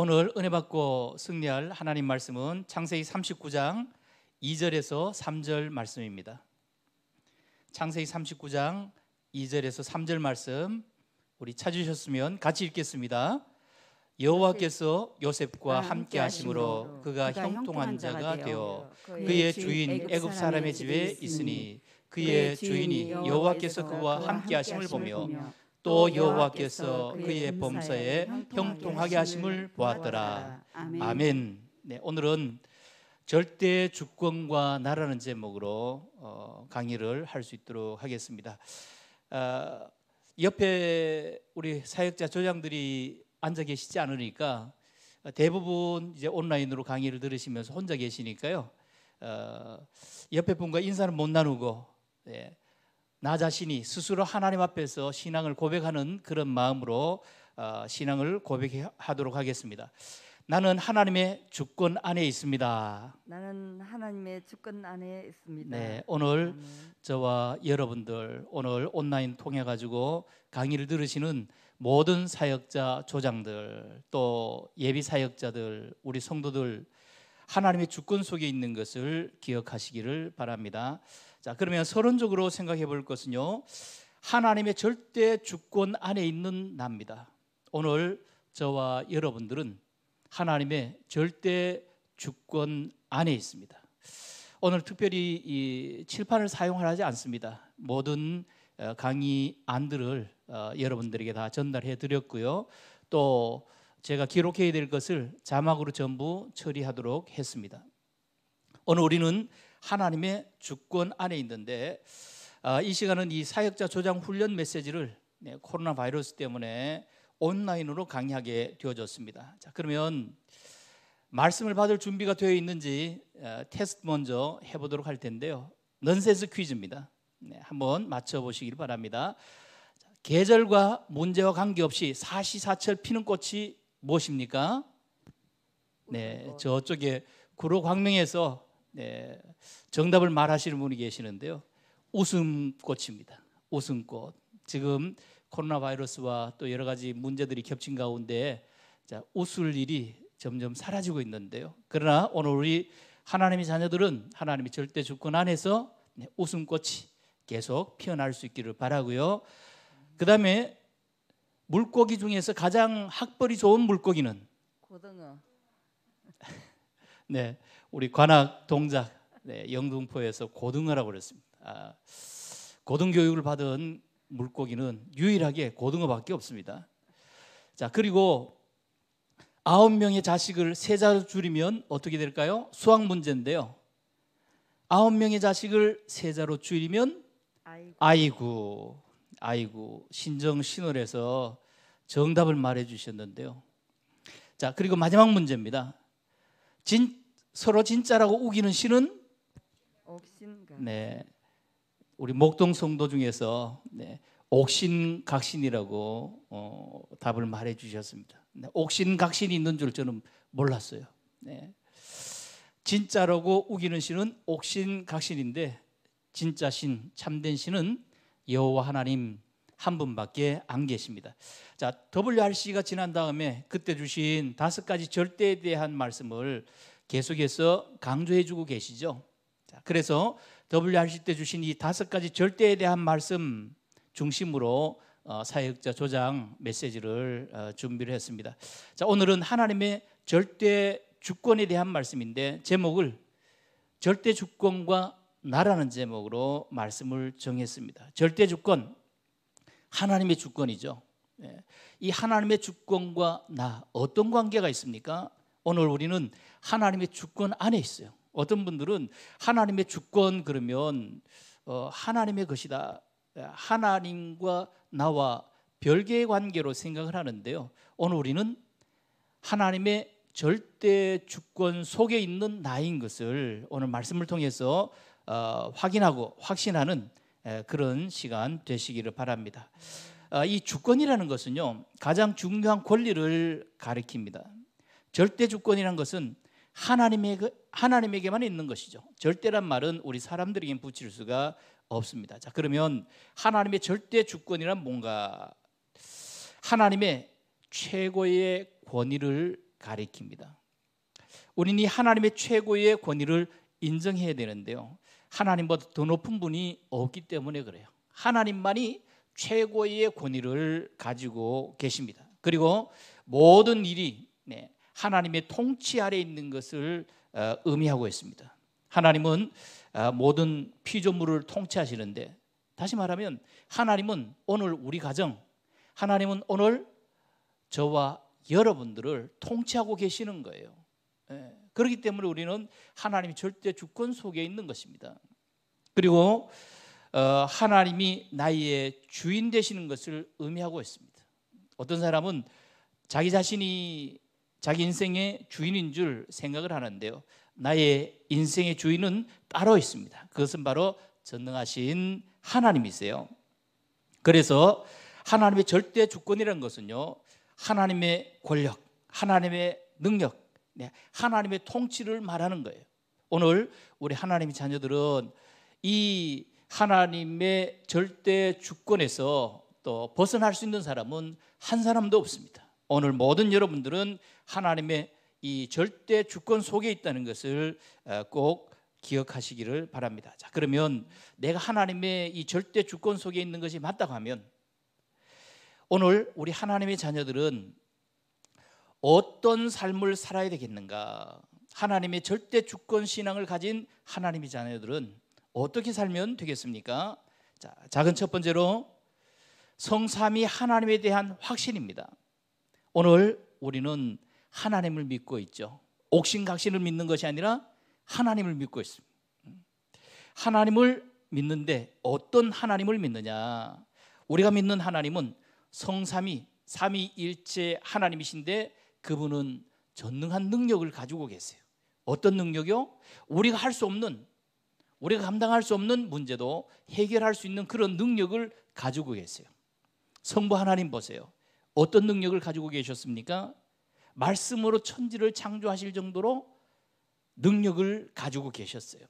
오늘 은혜 받고 승리할 하나님 말씀은 창세기 39장 2절에서 3절 말씀입니다. 창세기 39장 2절에서 3절 말씀 우리 찾으셨으면 같이 읽겠습니다. 여호와께서 요셉과 아, 함께 하심으로 그가 형통한 자가 되어 그의 주인 애굽 사람의 집에 있으니 그의 주인이 여호와께서 그와 함께 하심을 보며 또 여호와께서 그의 범사에 형통하게 하심을 보았더라. 아멘. 네, 오늘은 절대 주권과 나라는 제목으로 어, 강의를 할 수 있도록 하겠습니다. 어, 옆에 우리 사역자 조장들이 앉아 계시지 않으니까 대부분 이제 온라인으로 강의를 들으시면서 혼자 계시니까요. 어, 옆에 분과 인사를 못 나누고 예, 나 자신이 스스로 하나님 앞에서 신앙을 고백하는 그런 마음으로 어, 신앙을 고백하도록 하겠습니다. 나는 하나님의 주권 안에 있습니다. 나는 하나님의 주권 안에 있습니다. 네, 오늘 저와 여러분들 오늘 온라인 통해 가지고 강의를 들으시는 모든 사역자 조장들 또 예비 사역자들 우리 성도들 하나님의 주권 속에 있는 것을 기억하시기를 바랍니다. 자, 그러면 서론적으로 생각해 볼 것은요. 하나님의 절대 주권 안에 있는 나입니다. 오늘 저와 여러분들은 하나님의 절대 주권 안에 있습니다. 오늘 특별히 이 칠판을 사용하지 않습니다. 모든 어, 강의 안들을 어, 여러분들에게 다 전달해 드렸고요. 또 제가 기록해야 될 것을 자막으로 전부 처리하도록 했습니다. 오늘 우리는 하나님의 주권 안에 있는데 아, 이 시간은 이 사역자 조장 훈련 메시지를 네, 코로나 바이러스 때문에 온라인으로 강의하게 되어졌습니다. 자 그러면 말씀을 받을 준비가 되어 있는지 아, 테스트 먼저 해보도록 할 텐데요. 넌센스 퀴즈입니다. 네, 한번 맞춰보시길 바랍니다. 계절과 문제와 관계없이 사시사철 피는 꽃이 무엇입니까? 네, 저쪽에 구로광명에서 네, 정답을 말하시는 분이 계시는데요. 웃음꽃입니다. 웃음꽃. 지금 코로나 바이러스와 또 여러 가지 문제들이 겹친 가운데 자, 웃을 일이 점점 사라지고 있는데요. 그러나 오늘 우리 하나님의 자녀들은 하나님의 절대 주권 안에서 네, 웃음꽃이 계속 피어날 수 있기를 바라고요. 그다음에 물고기 중에서 가장 학벌이 좋은 물고기는 고등어. 네. 우리 관악 동작 네, 영등포에서 고등어라고 그랬습니다. 아, 고등 교육을 받은 물고기는 유일하게 고등어밖에 없습니다. 자 그리고 아홉 명의 자식을 세 자로 줄이면 어떻게 될까요? 수학 문제인데요. 아홉 명의 자식을 세 자로 줄이면 아이고 아이고, 아이고 신정 신월에서 정답을 말해 주셨는데요. 자 그리고 마지막 문제입니다. 진 서로 진짜라고 우기는 신은 옥신각. 네. 우리 목동 성도 중에서 네. 옥신각신이라고 어, 답을 말해 주셨습니다. 네. 옥신각신이 있는 줄 저는 몰랐어요. 네. 진짜라고 우기는 신은 옥신각신인데 진짜 신, 참된 신은 여호와 하나님 한 분밖에 안 계십니다. 자, WRC가 지난 다음에 그때 주신 다섯 가지 절대에 대한 말씀을 계속해서 강조해주고 계시죠. 자, 그래서 W 하실 때 주신 이 다섯 가지 절대에 대한 말씀 중심으로 어, 사역자 조장 메시지를 어, 준비를 했습니다. 자, 오늘은 하나님의 절대 주권에 대한 말씀인데 제목을 절대 주권과 나라는 제목으로 말씀을 정했습니다. 절대 주권 하나님의 주권이죠. 예, 이 하나님의 주권과 나 어떤 관계가 있습니까? 오늘 우리는 하나님의 주권 안에 있어요. 어떤 분들은 하나님의 주권 그러면 어, 하나님의 것이다. 하나님과 나와 별개의 관계로 생각을 하는데요. 오늘 우리는 하나님의 절대 주권 속에 있는 나인 것을 오늘 말씀을 통해서 어, 확인하고 확신하는 에, 그런 시간 되시기를 바랍니다. 아, 이 주권이라는 것은요 가장 중요한 권리를 가리킵니다. 절대 주권이란 것은 하나님에게, 그, 하나님에게만 있는 것이죠. 절대란 말은 우리 사람들에게 붙일 수가 없습니다. 자, 그러면 하나님의 절대 주권이란 뭔가 하나님의 최고의 권위를 가리킵니다. 우리는 이 하나님의 최고의 권위를 인정해야 되는데요. 하나님보다 더 높은 분이 없기 때문에 그래요. 하나님만이 최고의 권위를 가지고 계십니다. 그리고 모든 일이 네, 하나님의 통치 아래 있는 것을 어, 의미하고 있습니다. 하나님은 어, 모든 피조물을 통치하시는데 다시 말하면 하나님은 오늘 우리 가정, 하나님은 오늘 저와 여러분들을 통치하고 계시는 거예요. 예, 그렇기 때문에 우리는 하나님이 절대 주권 속에 있는 것입니다. 그리고 어, 하나님이 나의 주인 되시는 것을 의미하고 있습니다. 어떤 사람은 자기 자신이 자기 인생의 주인인 줄 생각을 하는데요. 나의 인생의 주인은 따로 있습니다. 그것은 바로 전능하신 하나님이세요. 그래서 하나님의 절대 주권이라는 것은요. 하나님의 권력, 하나님의 능력, 네, 하나님의 통치를 말하는 거예요. 오늘 우리 하나님의 자녀들은 이 하나님의 절대 주권에서 또 벗어날 수 있는 사람은 한 사람도 없습니다. 오늘 모든 여러분들은 하나님의 이 절대 주권 속에 있다는 것을 어, 꼭 기억하시기를 바랍니다. 자, 그러면 내가 하나님의 이 절대 주권 속에 있는 것이 맞다고 하면 오늘 우리 하나님의 자녀들은 어떤 삶을 살아야 되겠는가? 하나님의 절대 주권 신앙을 가진 하나님의 자녀들은 어떻게 살면 되겠습니까? 자, 작은 첫 번째로 성삼이 하나님에 대한 확신입니다. 오늘 우리는 하나님을 믿고 있죠. 옥신각신을 믿는 것이 아니라 하나님을 믿고 있습니다. 하나님을 믿는데 어떤 하나님을 믿느냐? 우리가 믿는 하나님은 성삼위, 삼위일체 하나님이신데 그분은 전능한 능력을 가지고 계세요. 어떤 능력이요? 우리가 할 수 없는 우리가 감당할 수 없는 문제도 해결할 수 있는 그런 능력을 가지고 계세요. 성부 하나님 보세요. 어떤 능력을 가지고 계셨습니까? 말씀으로 천지를 창조하실 정도로 능력을 가지고 계셨어요.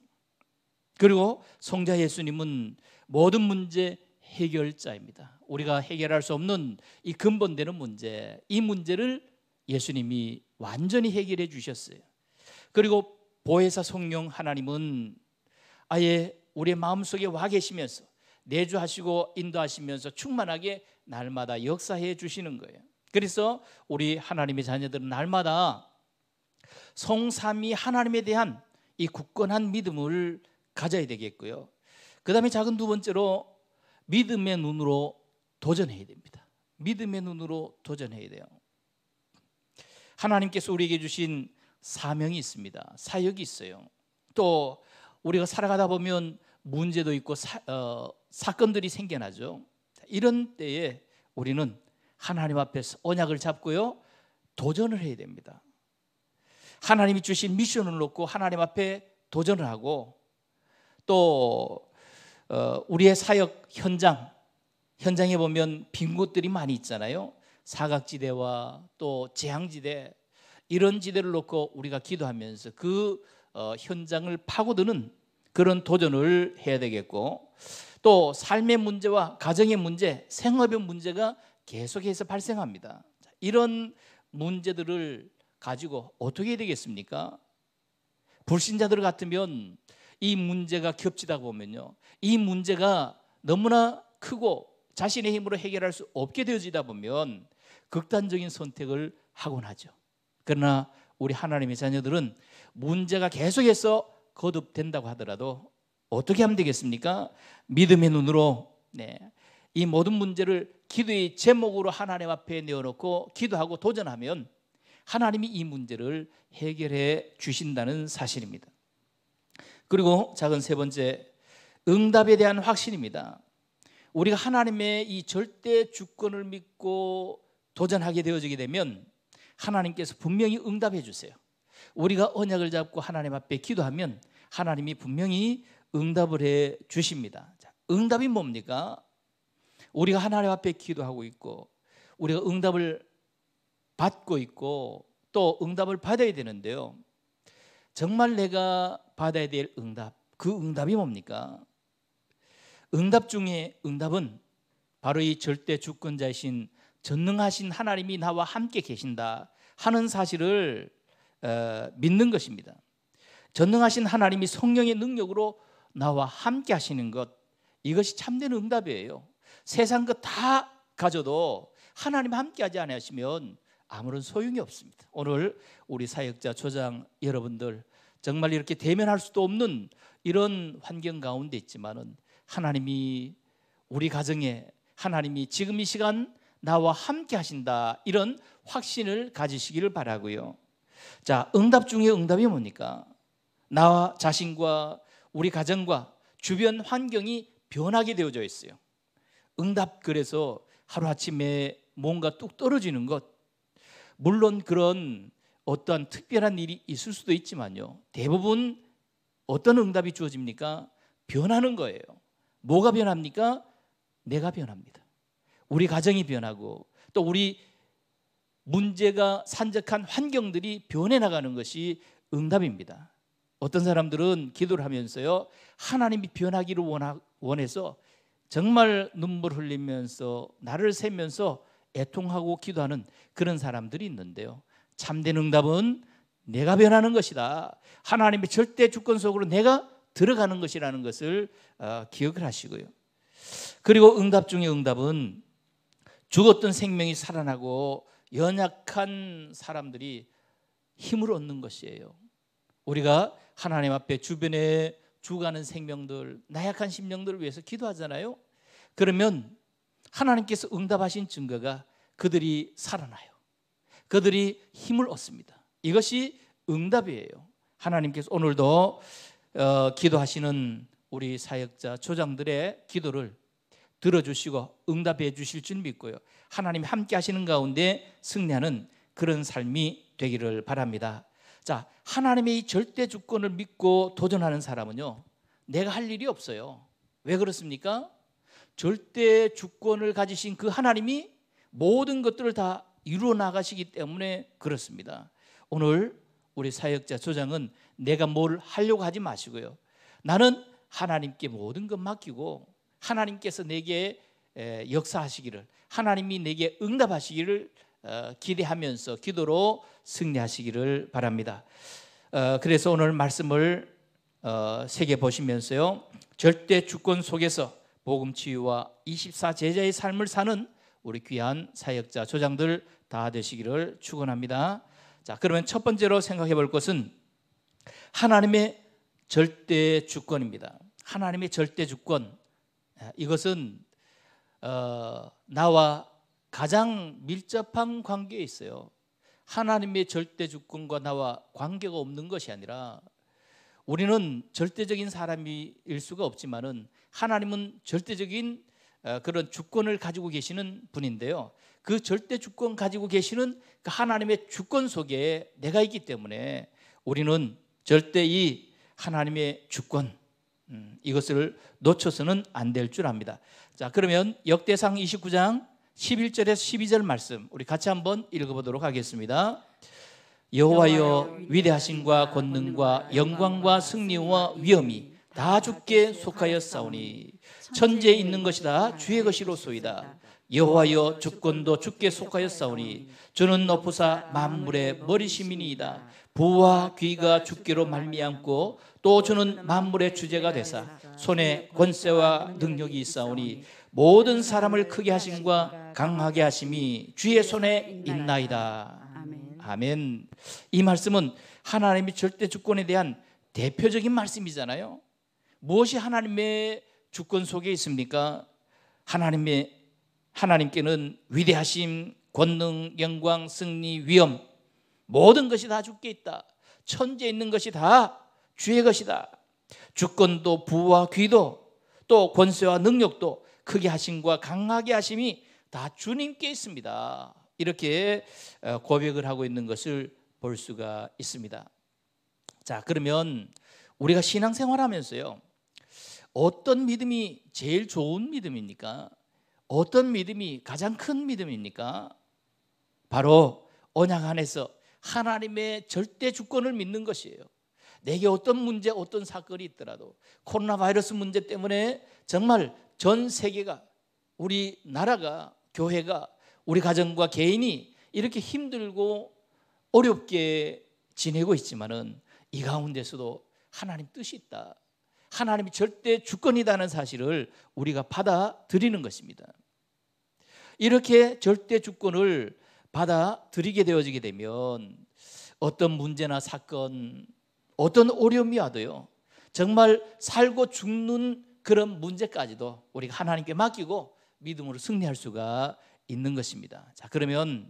그리고 성자 예수님은 모든 문제 해결자입니다. 우리가 해결할 수 없는 이 근본되는 문제, 이 문제를 예수님이 완전히 해결해 주셨어요. 그리고 보혜사 성령 하나님은 아예 우리의 마음속에 와 계시면서 내주하시고 인도하시면서 충만하게 날마다 역사해 주시는 거예요. 그래서 우리 하나님의 자녀들은 날마다 성삼위 하나님에 대한 이 굳건한 믿음을 가져야 되겠고요. 그 다음에 작은 두 번째로 믿음의 눈으로 도전해야 됩니다. 믿음의 눈으로 도전해야 돼요. 하나님께서 우리에게 주신 사명이 있습니다. 사역이 있어요. 또 우리가 살아가다 보면 문제도 있고 사, 어, 사건들이 생겨나죠. 이런 때에 우리는 하나님 앞에서 언약을 잡고요. 도전을 해야 됩니다. 하나님이 주신 미션을 놓고 하나님 앞에 도전을 하고 또 어, 우리의 사역 현장 현장에 보면 빈 곳들이 많이 있잖아요. 사각지대와 또 재앙지대 이런 지대를 놓고 우리가 기도하면서 그 어, 현장을 파고드는 그런 도전을 해야 되겠고 또 삶의 문제와 가정의 문제, 생업의 문제가 계속해서 발생합니다. 이런 문제들을 가지고 어떻게 되겠습니까? 불신자들 같으면 이 문제가 겹치다 보면요. 이 문제가 너무나 크고 자신의 힘으로 해결할 수 없게 되어지다 보면 극단적인 선택을 하곤 하죠. 그러나 우리 하나님의 자녀들은 문제가 계속해서 거듭된다고 하더라도 어떻게 하면 되겠습니까? 믿음의 눈으로 네. 이 모든 문제를 기도의 제목으로 하나님 앞에 내어놓고 기도하고 도전하면 하나님이 이 문제를 해결해 주신다는 사실입니다. 그리고 작은 세 번째 응답에 대한 확신입니다. 우리가 하나님의 이 절대 주권을 믿고 도전하게 되어지게 되면 하나님께서 분명히 응답해 주세요. 우리가 언약을 잡고 하나님 앞에 기도하면 하나님이 분명히 응답을 해 주십니다. 자, 응답이 뭡니까? 우리가 하나님 앞에 기도하고 있고 우리가 응답을 받고 있고 또 응답을 받아야 되는데요. 정말 내가 받아야 될 응답, 그 응답이 뭡니까? 응답 중에 응답은 바로 이 절대 주권자이신 전능하신 하나님이 나와 함께 계신다 하는 사실을 어, 믿는 것입니다. 전능하신 하나님이 성령의 능력으로 나와 함께 하시는 것 이것이 참된 응답이에요. 세상 것 다 가져도 하나님 함께 하지 않으시면 아무런 소용이 없습니다. 오늘 우리 사역자 조장 여러분들 정말 이렇게 대면할 수도 없는 이런 환경 가운데 있지만은 하나님이 우리 가정에 하나님이 지금 이 시간 나와 함께 하신다 이런 확신을 가지시기를 바라고요. 자, 응답 중에 응답이 뭡니까? 나와 자신과 우리 가정과 주변 환경이 변하게 되어져 있어요. 응답 그래서 하루아침에 뭔가 뚝 떨어지는 것. 물론 그런 어떠 특별한 일이 있을 수도 있지만요. 대부분 어떤 응답이 주어집니까? 변하는 거예요. 뭐가 변합니까? 내가 변합니다. 우리 가정이 변하고 또 우리 문제가 산적한 환경들이 변해 나가는 것이 응답입니다. 어떤 사람들은 기도를 하면서요 하나님이 변하기를 원하, 원해서 정말 눈물 흘리면서 나를 세면서 애통하고 기도하는 그런 사람들이 있는데요 참된 응답은 내가 변하는 것이다 하나님의 절대 주권 속으로 내가 들어가는 것이라는 것을 어, 기억을 하시고요 그리고 응답 중의 응답은 죽었던 생명이 살아나고 연약한 사람들이 힘을 얻는 것이에요. 우리가 하나님 앞에 주변에 죽어가는 생명들, 나약한 심령들을 위해서 기도하잖아요. 그러면 하나님께서 응답하신 증거가 그들이 살아나요. 그들이 힘을 얻습니다. 이것이 응답이에요. 하나님께서 오늘도 어, 기도하시는 우리 사역자 조장들의 기도를 들어주시고 응답해 주실 줄 믿고요. 하나님 함께 하시는 가운데 승리하는 그런 삶이 되기를 바랍니다. 자, 하나님의 절대 주권을 믿고 도전하는 사람은요, 내가 할 일이 없어요. 왜 그렇습니까? 절대 주권을 가지신 그 하나님이 모든 것들을 다 이루어 나가시기 때문에 그렇습니다. 오늘 우리 사역자 조장은 내가 뭘 하려고 하지 마시고요. 나는 하나님께 모든 것 맡기고 하나님께서 내게 역사하시기를 하나님이 내게 응답하시기를 어, 기대하면서 기도로 승리하시기를 바랍니다. 어, 그래서 오늘 말씀을 세계 어, 보시면서요. 절대 주권 속에서 복음 치유와 24 제자의 삶을 사는 우리 귀한 사역자 조장들 다 되시기를 축원합니다. 자, 그러면 첫 번째로 생각해 볼 것은 하나님의 절대 주권입니다. 하나님의 절대 주권. 아, 이것은 어, 나와 가장 밀접한 관계에 있어요. 하나님의 절대 주권과 나와 관계가 없는 것이 아니라 우리는 절대적인 사람일 수가 없지만은 하나님은 절대적인 어, 그런 주권을 가지고 계시는 분인데요. 그 절대 주권 가지고 계시는 그 하나님의 주권 속에 내가 있기 때문에 우리는 절대 이 하나님의 주권 음, 이것을 놓쳐서는 안 될 줄 압니다. 자, 그러면 역대상 29장 11절에서 12절 말씀 우리 같이 한번 읽어보도록 하겠습니다. 여호와여 위대하신과 권능과 영광과 승리와 위엄이 다 주께 속하였사오니 천지에 있는 것이다 주의 것이로소이다 여호와여 주권도 주께 속하였사오니 주는 높으사 만물의 머리시민이다 부와 귀가 주께로 말미암고 또 주는 만물의 주제가 되사 손에 권세와 능력이 있사오니 모든 사람을 크게 하심과 강하게 하심이 주의 손에 있나이다 아멘 이 말씀은 하나님의 절대 주권에 대한 대표적인 말씀이잖아요 무엇이 하나님의 주권 속에 있습니까? 하나님의 하나님께는 위대하심, 권능, 영광, 승리, 위엄 모든 것이 다 주께 있다. 천지에 있는 것이 다 주의 것이다. 주권도 부와 귀도 또 권세와 능력도 크게 하심과 강하게 하심이 다 주님께 있습니다. 이렇게 어, 고백을 하고 있는 것을 볼 수가 있습니다. 자, 그러면 우리가 신앙생활 하면서요. 어떤 믿음이 제일 좋은 믿음입니까? 어떤 믿음이 가장 큰 믿음입니까? 바로 언약 안에서 하나님의 절대 주권을 믿는 것이에요. 내게 어떤 문제, 어떤 사건이 있더라도 코로나 바이러스 문제 때문에 정말 전 세계가 우리 나라가 교회가 우리 가정과 개인이 이렇게 힘들고 어렵게 지내고 있지만은 이 가운데서도 하나님 뜻이 있다. 하나님이 절대 주권이다는 사실을 우리가 받아들이는 것입니다. 이렇게 절대 주권을 받아들이게 되어지게 되면 어떤 문제나 사건, 어떤 어려움이 와도요. 정말 살고 죽는 그런 문제까지도 우리가 하나님께 맡기고 믿음으로 승리할 수가 있는 것입니다. 자, 그러면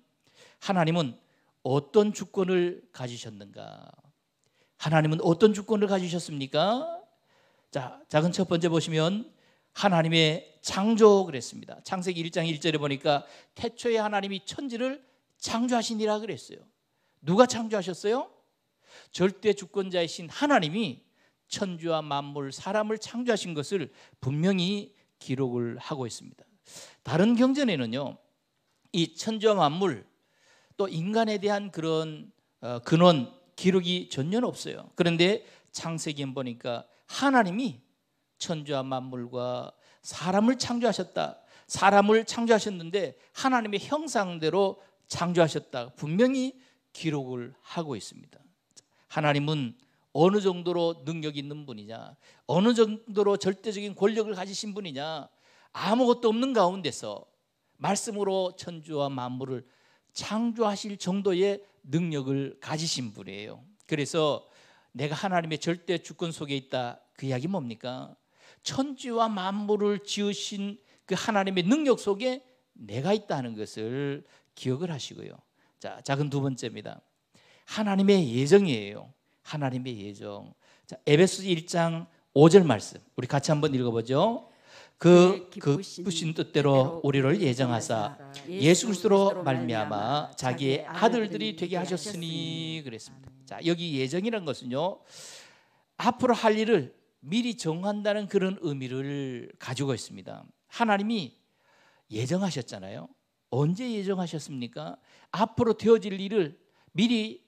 하나님은 어떤 주권을 가지셨는가? 하나님은 어떤 주권을 가지셨습니까? 자, 작은 첫 번째 보시면 하나님의 창조 그랬습니다. 창세기 1장 1절에 보니까 태초에 하나님이 천지를 창조하시니라 그랬어요. 누가 창조하셨어요? 절대 주권자이신 하나님이 천주와 만물, 사람을 창조하신 것을 분명히 기록을 하고 있습니다. 다른 경전에는요, 이 천주와 만물 또 인간에 대한 그런 어, 근원 기록이 전혀 없어요. 그런데 창세기에 보니까 하나님이 천주와 만물과 사람을 창조하셨다. 사람을 창조하셨는데 하나님의 형상대로 창조하셨다. 분명히 기록을 하고 있습니다. 하나님은 어느 정도로 능력 있는 분이냐, 어느 정도로 절대적인 권력을 가지신 분이냐, 아무것도 없는 가운데서 말씀으로 천주와 만물을 창조하실 정도의 능력을 가지신 분이에요. 그래서 내가 하나님의 절대 주권 속에 있다. 그 이야기 뭡니까? 천지와 만물을 지으신 그 하나님의 능력 속에 내가 있다는 것을 기억을 하시고요. 자, 작은 두 번째입니다. 하나님의 예정이에요. 하나님의 예정. 자, 에베소 1장 5절 말씀. 우리 같이 한번 읽어 보죠. 그, 그 기쁘신 뜻대로 우리를 예정하사 예수 그리스도로 말미암아 자기의 아들들이 되게 하셨으니 그랬습니다. 자, 여기 예정이란 것은요. 앞으로 할 일을 미리 정한다는 그런 의미를 가지고 있습니다. 하나님이 예정하셨잖아요. 언제 예정하셨습니까? 앞으로 되어질 일을 미리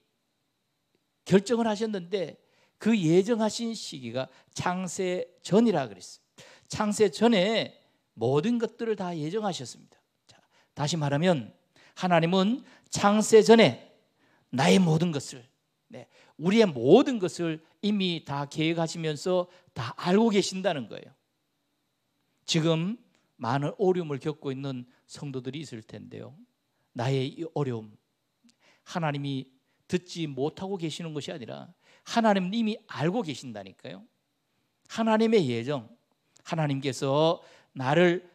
결정을 하셨는데 그 예정하신 시기가 창세 전이라 그랬어요. 창세 전에 모든 것들을 다 예정하셨습니다. 자, 다시 말하면 하나님은 창세 전에 나의 모든 것을 네, 우리의 모든 것을 이미 다 계획하시면서 다 알고 계신다는 거예요. 지금 많은 어려움을 겪고 있는 성도들이 있을 텐데요. 나의 이 어려움, 하나님이 듣지 못하고 계시는 것이 아니라 하나님 이미 알고 계신다니까요. 하나님의 예정, 하나님께서 나를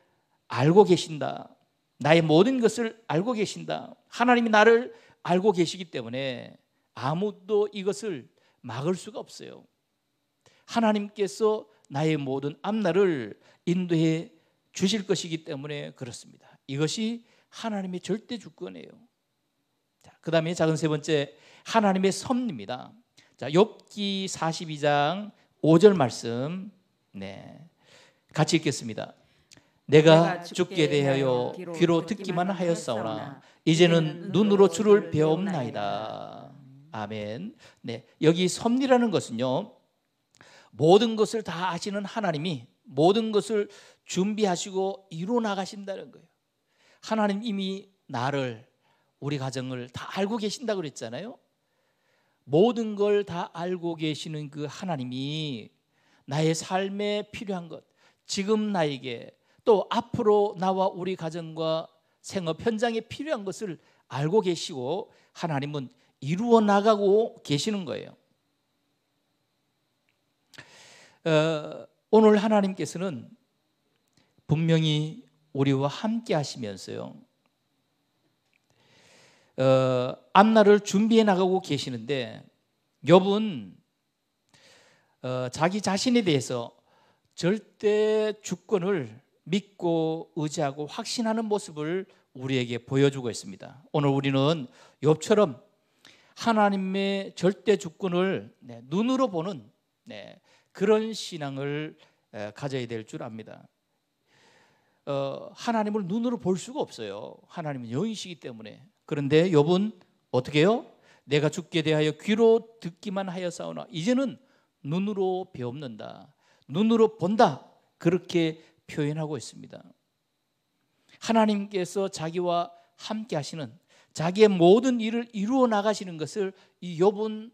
알고 계신다. 나의 모든 것을 알고 계신다. 하나님이 나를 알고 계시기 때문에 아무도 이것을 막을 수가 없어요. 하나님께서 나의 모든 앞날을 인도해 주실 것이기 때문에 그렇습니다. 이것이 하나님의 절대 주권이에요. 자, 그다음에 작은 세 번째 하나님의 섭리입니다. 자, 욥기 42장 5절 말씀. 네. 같이 읽겠습니다. 내가 죽게 대하여 귀로 듣기만 하였사오나 이제는 눈으로 주를 배옵나이다. 아멘. 네. 여기 섭리라는 것은요. 모든 것을 다 아시는 하나님이 모든 것을 준비하시고 이루어 나가신다는 거예요. 하나님 이미 나를 우리 가정을 다 알고 계신다 그랬잖아요. 모든 걸 다 알고 계시는 그 하나님이 나의 삶에 필요한 것, 지금 나에게 또 앞으로 나와 우리 가정과 생업 현장에 필요한 것을 알고 계시고 하나님은 이루어 나가고 계시는 거예요. 어, 오늘 하나님께서는 분명히 우리와 함께 하시면서요. 어, 앞날을 준비해 나가고 계시는데 욥은 어, 자기 자신에 대해서 절대 주권을 믿고 의지하고 확신하는 모습을 우리에게 보여주고 있습니다. 오늘 우리는 욥처럼 하나님의 절대 주권을 네, 눈으로 보는 네, 그런 신앙을 가져야 될 줄 압니다. 어, 하나님을 눈으로 볼 수가 없어요. 하나님은 영이시기 때문에. 그런데 욥은 어떻게 요 내가 죽게 대하여 귀로 듣기만 하였사오나 이제는 눈으로 배옵는다. 눈으로 본다. 그렇게 표현하고 있습니다. 하나님께서 자기와 함께 하시는 자기의 모든 일을 이루어 나가시는 것을 이 욥은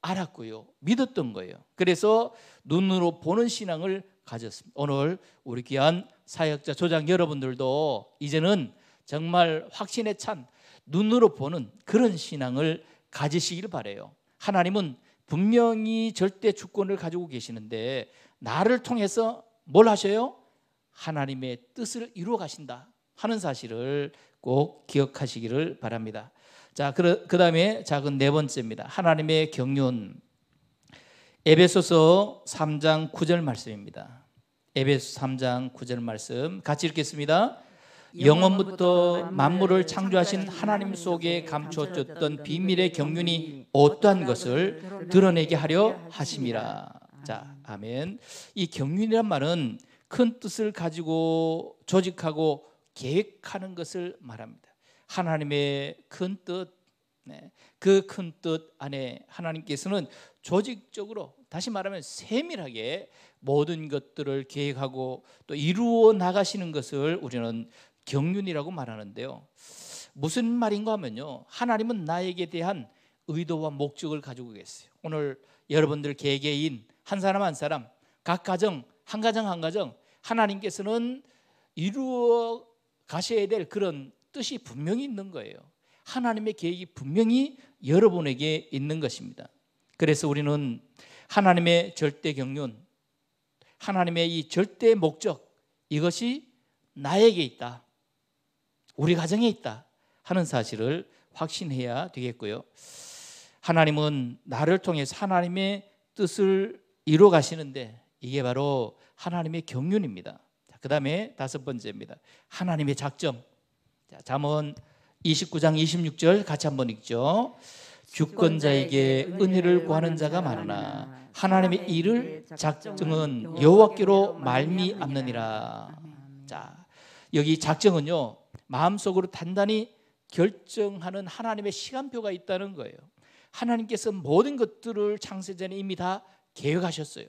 알았고요. 믿었던 거예요. 그래서 눈으로 보는 신앙을 가졌습니다. 오늘 우리 귀한 사역자 조장 여러분들도 이제는 정말 확신에 찬 눈으로 보는 그런 신앙을 가지시길 바래요. 하나님은 분명히 절대 주권을 가지고 계시는데 나를 통해서 뭘 하셔요? 하나님의 뜻을 이루어 가신다 하는 사실을 꼭 기억하시기를 바랍니다. 자, 그 다음에 작은 네 번째입니다. 하나님의 경륜. 에베소서 3장 9절 말씀입니다. 에베소 3장 9절 말씀 같이 읽겠습니다. 영원부터 만물을 창조하신 하나님 속에 감춰졌던 비밀의 경륜이 어떠한 것을 드러내게 하려 하심이라. 자, 아멘. 이 경륜이란 말은 큰 뜻을 가지고 조직하고 계획하는 것을 말합니다. 하나님의 큰 뜻, 네, 그큰 뜻 안에 하나님께서는 조직적으로 다시 말하면 세밀하게 모든 것들을 계획하고 또 이루어 나가시는 것을 우리는 경륜이라고 말하는데요. 무슨 말인가 하면요. 하나님은 나에게 대한 의도와 목적을 가지고 계세요. 오늘 여러분들 개개인 한 사람 한 사람 각 가정 한 가정 한 가정 하나님께서는 이루어 가셔야 될 그런 뜻이 분명히 있는 거예요. 하나님의 계획이 분명히 여러분에게 있는 것입니다. 그래서 우리는 하나님의 절대 경륜, 하나님의 이 절대 목적, 이것이 나에게 있다. 우리 가정에 있다. 하는 사실을 확신해야 되겠고요. 하나님은 나를 통해 하나님의 뜻을 이루어 가시는데 이게 바로 하나님의 경륜입니다. 그 다음에 다섯 번째입니다. 하나님의 작정. 자, 잠언 29장 26절 같이 한번 읽죠. 주권자에게 은혜를 구하는 자가 많으나 하나님의 일을 작정은 여호와께로 말미암느니라. 자, 여기 작정은요. 마음속으로 단단히 결정하는 하나님의 시간표가 있다는 거예요. 하나님께서 모든 것들을 창세전에 이미 다 계획하셨어요.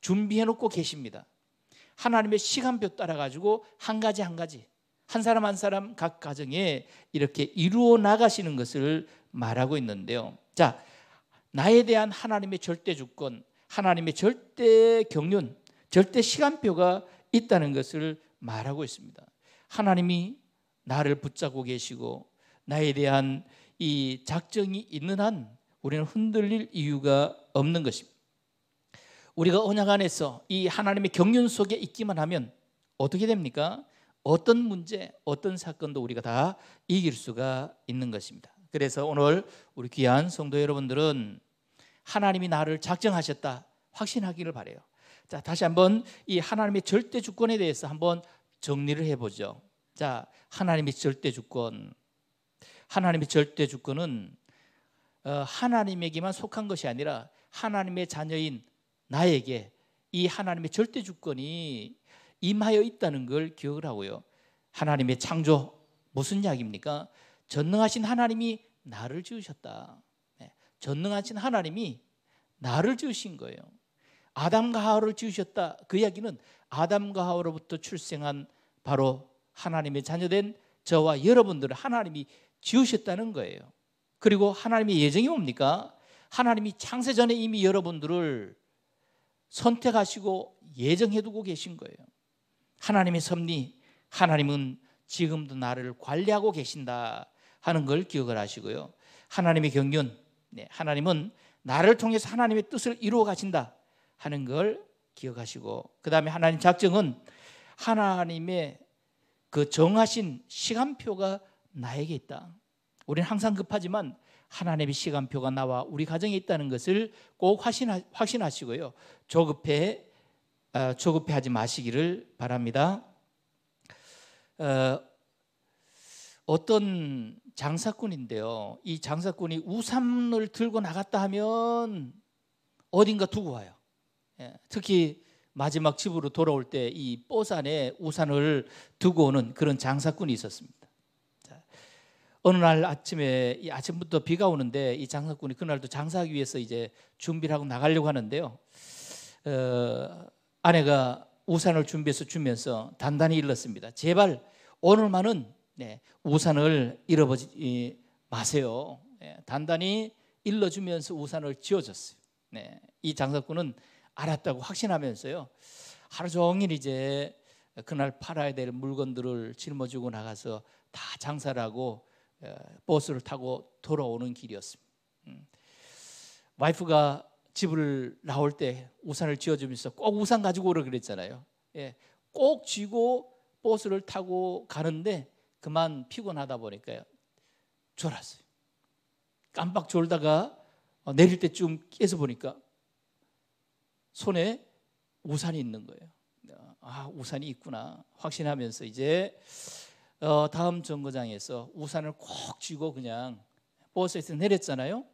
준비해 놓고 계십니다. 하나님의 시간표 따라 가지고 한 가지 한 가지 한 사람 한 사람 각 가정에 이렇게 이루어 나가시는 것을 말하고 있는데요. 자, 나에 대한 하나님의 절대 주권, 하나님의 절대 경륜, 절대 시간표가 있다는 것을 말하고 있습니다. 하나님이 나를 붙잡고 계시고 나에 대한 이 작정이 있는 한 우리는 흔들릴 이유가 없는 것입니다. 우리가 언약 안에서 이 하나님의 경륜 속에 있기만 하면 어떻게 됩니까? 어떤 문제, 어떤 사건도 우리가 다 이길 수가 있는 것입니다. 그래서 오늘 우리 귀한 성도 여러분들은 하나님이 나를 작정하셨다 확신하기를 바래요. 자, 다시 한번 이 하나님의 절대 주권에 대해서 한번 정리를 해 보죠. 자, 하나님의 절대 주권. 하나님의 절대 주권은 어, 하나님에게만 속한 것이 아니라 하나님의 자녀인 나에게 이 하나님의 절대 주권이 임하여 있다는 걸 기억을 하고요. 하나님의 창조 무슨 이야기입니까? 전능하신 하나님이 나를 지으셨다. 네, 전능하신 하나님이 나를 지으신 거예요. 아담과 하와를 지으셨다. 그 이야기는 아담과 하와로부터 출생한 바로 하나님의 자녀된 저와 여러분들을 하나님이 지으셨다는 거예요. 그리고 하나님의 예정이 뭡니까? 하나님이 창세 전에 이미 여러분들을 선택하시고 예정해두고 계신 거예요. 하나님의 섭리, 하나님은 지금도 나를 관리하고 계신다 하는 걸 기억을 하시고요. 하나님의 경륜, 네, 하나님은 나를 통해서 하나님의 뜻을 이루어 가신다 하는 걸 기억하시고, 그 다음에 하나님 작정은 하나님의 그 정하신 시간표가 나에게 있다. 우리는 항상 급하지만 하나님의 시간표가 나와 우리 가정에 있다는 것을 꼭 확신하, 시고요 조급해 어, 조급해하지 마시기를 바랍니다. 어, 어떤 장사꾼인데요. 이 장사꾼이 우산을 들고 나갔다 하면 어딘가 두고 와요. 예, 특히 마지막 집으로 돌아올 때 이 뽀산에 우산을 두고 오는 그런 장사꾼이 있었습니다. 어느 날 아침에 이 아침부터 비가 오는데 이 장사꾼이 그날도 장사하기 위해서 이제 준비를 하고 나가려고 하는데요. 어, 아내가 우산을 준비해서 주면서 단단히 일렀습니다. 제발 오늘만은 네, 우산을 잃어버리지 마세요. 네, 단단히 일러주면서 우산을 지어줬어요 네, 이 장사꾼은 알았다고 확신하면서요. 하루 종일 이제 그날 팔아야 될 물건들을 짊어지고 나가서 다 장사를 하고 예, 버스를 타고 돌아오는 길이었습니다. 음. 와이프가 집을 나올 때 우산을 쥐어주면서 꼭 우산 가지고 오라 그랬잖아요. 예, 꼭 쥐고 버스를 타고 가는데 그만 피곤하다 보니까요. 졸았어요. 깜빡 졸다가 어, 내릴 때쯤 깨서 보니까 손에 우산이 있는 거예요. 아, 우산이 있구나 확신하면서 이제 어, 다음 정거장에서 우산을 꼭 쥐고 그냥 버스에서 내렸잖아요.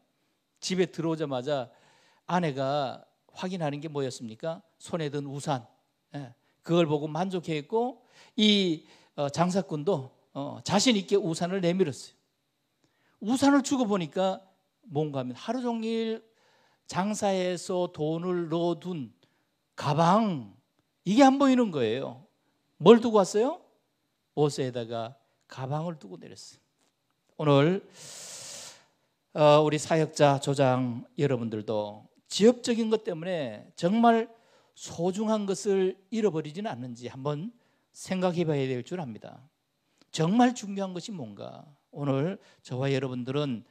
집에 들어오자마자 아내가 확인하는 게 뭐였습니까? 손에 든 우산. 예, 그걸 보고 만족했고 이 어, 장사꾼도 어, 자신 있게 우산을 내밀었어요. 우산을 주고 보니까 뭔가 하면 하루 종일 장사해서 돈을 넣어둔 가방 이게 안 보이는 거예요. 뭘 두고 왔어요? 보스에다가 가방을 두고 내렸어요. 오늘 어, 우리 사역자 조장 여러분들도 지엽적인 것 때문에 정말 소중한 것을 잃어버리지는 않는지 한번 생각해 봐야 될 줄 압니다. 정말 중요한 것이 뭔가 오늘 저와 여러분들은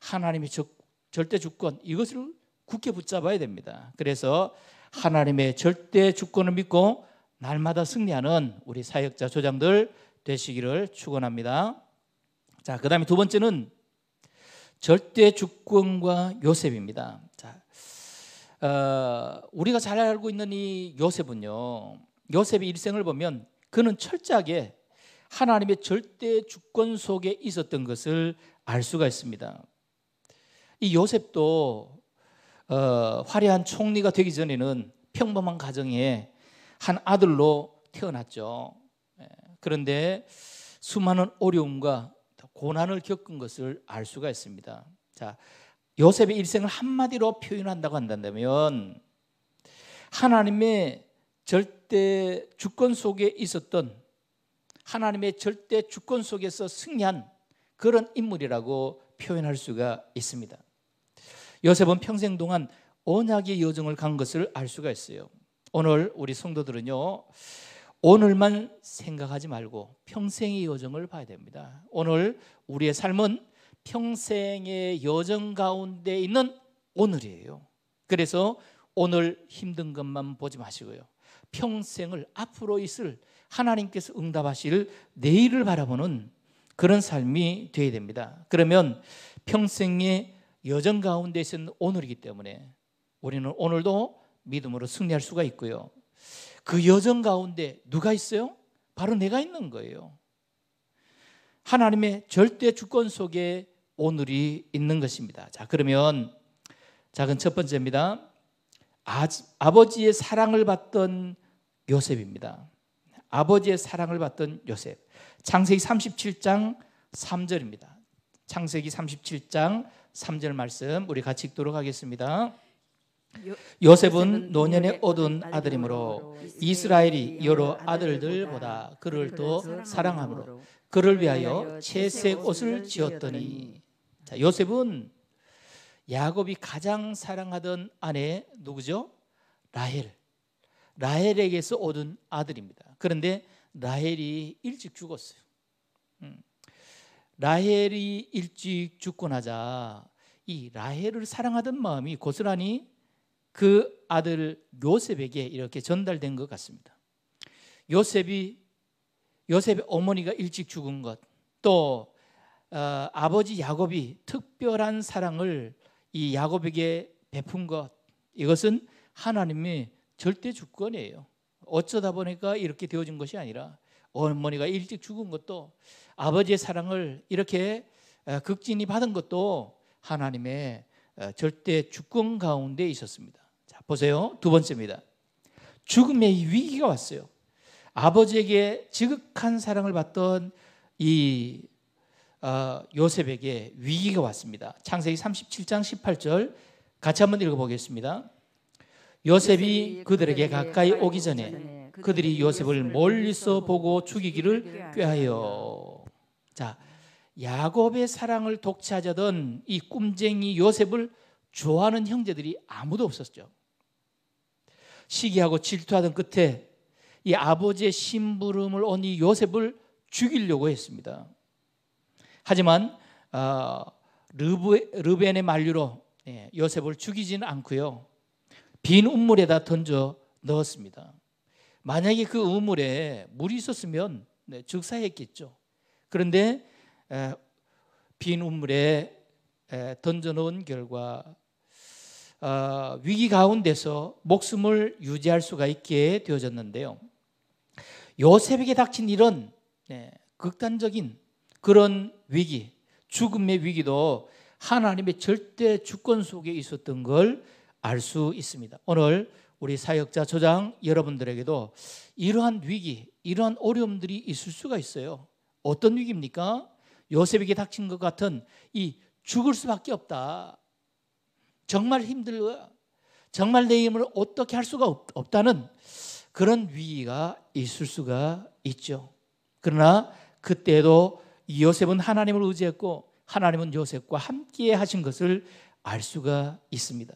하나님의 절대 주권 이것을 굳게 붙잡아야 됩니다. 그래서 하나님의 절대 주권을 믿고 날마다 승리하는 우리 사역자 조장들 되시기를 축원합니다. 자, 그다음에 두 번째는 절대 주권과 요셉입니다. 자, 어, 우리가 잘 알고 있는 이 요셉은요, 요셉의 일생을 보면 그는 철저하게 하나님의 절대 주권 속에 있었던 것을 알 수가 있습니다. 이 요셉도 어, 화려한 총리가 되기 전에는 평범한 가정에 한 아들로 태어났죠. 그런데 수많은 어려움과 고난을 겪은 것을 알 수가 있습니다. 자, 요셉의 일생을 한마디로 표현한다고 한다면 하나님의 절대 주권 속에 있었던 하나님의 절대 주권 속에서 승리한 그런 인물이라고 표현할 수가 있습니다. 요셉은 평생 동안 언약의 여정을 간 것을 알 수가 있어요. 오늘 우리 성도들은요. 오늘만 생각하지 말고 평생의 여정을 봐야 됩니다. 오늘 우리의 삶은 평생의 여정 가운데 있는 오늘이에요. 그래서 오늘 힘든 것만 보지 마시고요. 평생을 앞으로 있을 하나님께서 응답하실 내일을 바라보는 그런 삶이 되어야 됩니다. 그러면 평생의 여정 가운데 있는 오늘이기 때문에 우리는 오늘도 믿음으로 승리할 수가 있고요. 그 여정 가운데 누가 있어요? 바로 내가 있는 거예요. 하나님의 절대 주권 속에 오늘이 있는 것입니다. 자, 그러면 작은 첫 번째입니다. 아, 아버지의 사랑을 받던 요셉입니다. 아버지의 사랑을 받던 요셉. 창세기 37장 3절입니다. 창세기 37장 3절 말씀 우리 같이 읽도록 하겠습니다. 요셉은 노년에 얻은 아들이므로 이스라엘이 여러 아들들보다 그를 더사랑함으로 그를 위하여 채색 옷을 지었더니 자, 요셉은 야곱이 가장 사랑하던 아내 누구죠? 라헬. 라헬에게서 얻은 아들입니다. 그런데 라헬이 일찍 죽었어요. 음. 라헬이 일찍 죽고 나자 이 라헬을 사랑하던 마음이 고스란히 그 아들 요셉에게 이렇게 전달된 것 같습니다. 요셉이 요셉의 어머니가 일찍 죽은 것, 또 어, 아버지 야곱이 특별한 사랑을 이 야곱에게 베푼 것, 이것은 하나님의 절대 주권이에요. 어쩌다 보니까 이렇게 되어진 것이 아니라 어머니가 일찍 죽은 것도 아버지의 사랑을 이렇게 어, 극진히 받은 것도 하나님의 어, 절대 주권 가운데 있었습니다. 보세요. 두 번째입니다. 죽음의 위기가 왔어요. 아버지에게 지극한 사랑을 받던 이 어, 요셉에게 위기가 왔습니다. 창세기 37장 18절 같이 한번 읽어보겠습니다. 요셉이 그들에게 가까이 오기 전에 그들이 요셉을 멀리서 보고 죽이기를 꾀하여 자 야곱의 사랑을 독차지하던 이 꿈쟁이 요셉을 좋아하는 형제들이 아무도 없었죠. 시기하고 질투하던 끝에 이 아버지의 심부름을 온 이 요셉을 죽이려고 했습니다. 하지만 어, 르벤의 르 만류로 예, 요셉을 죽이지는 않고요. 빈 우물에다 던져 넣었습니다. 만약에 그 우물에 물이 있었으면 네, 즉사했겠죠. 그런데 에, 빈 우물에 에, 던져 놓은 결과 어, 위기 가운데서 목숨을 유지할 수가 있게 되어졌는데요. 요셉에게 닥친 이런 네, 극단적인 그런 위기, 죽음의 위기도 하나님의 절대 주권 속에 있었던 걸 알 수 있습니다. 오늘 우리 사역자 조장 여러분들에게도 이러한 위기, 이러한 어려움들이 있을 수가 있어요. 어떤 위기입니까? 요셉에게 닥친 것 같은 이 죽을 수밖에 없다. 정말 힘들고 정말 내 힘을 어떻게 할 수가 없, 다는 그런 위기가 있을 수가 있죠. 그러나 그때도 요셉은 하나님을 의지했고 하나님은 요셉과 함께 하신 것을 알 수가 있습니다.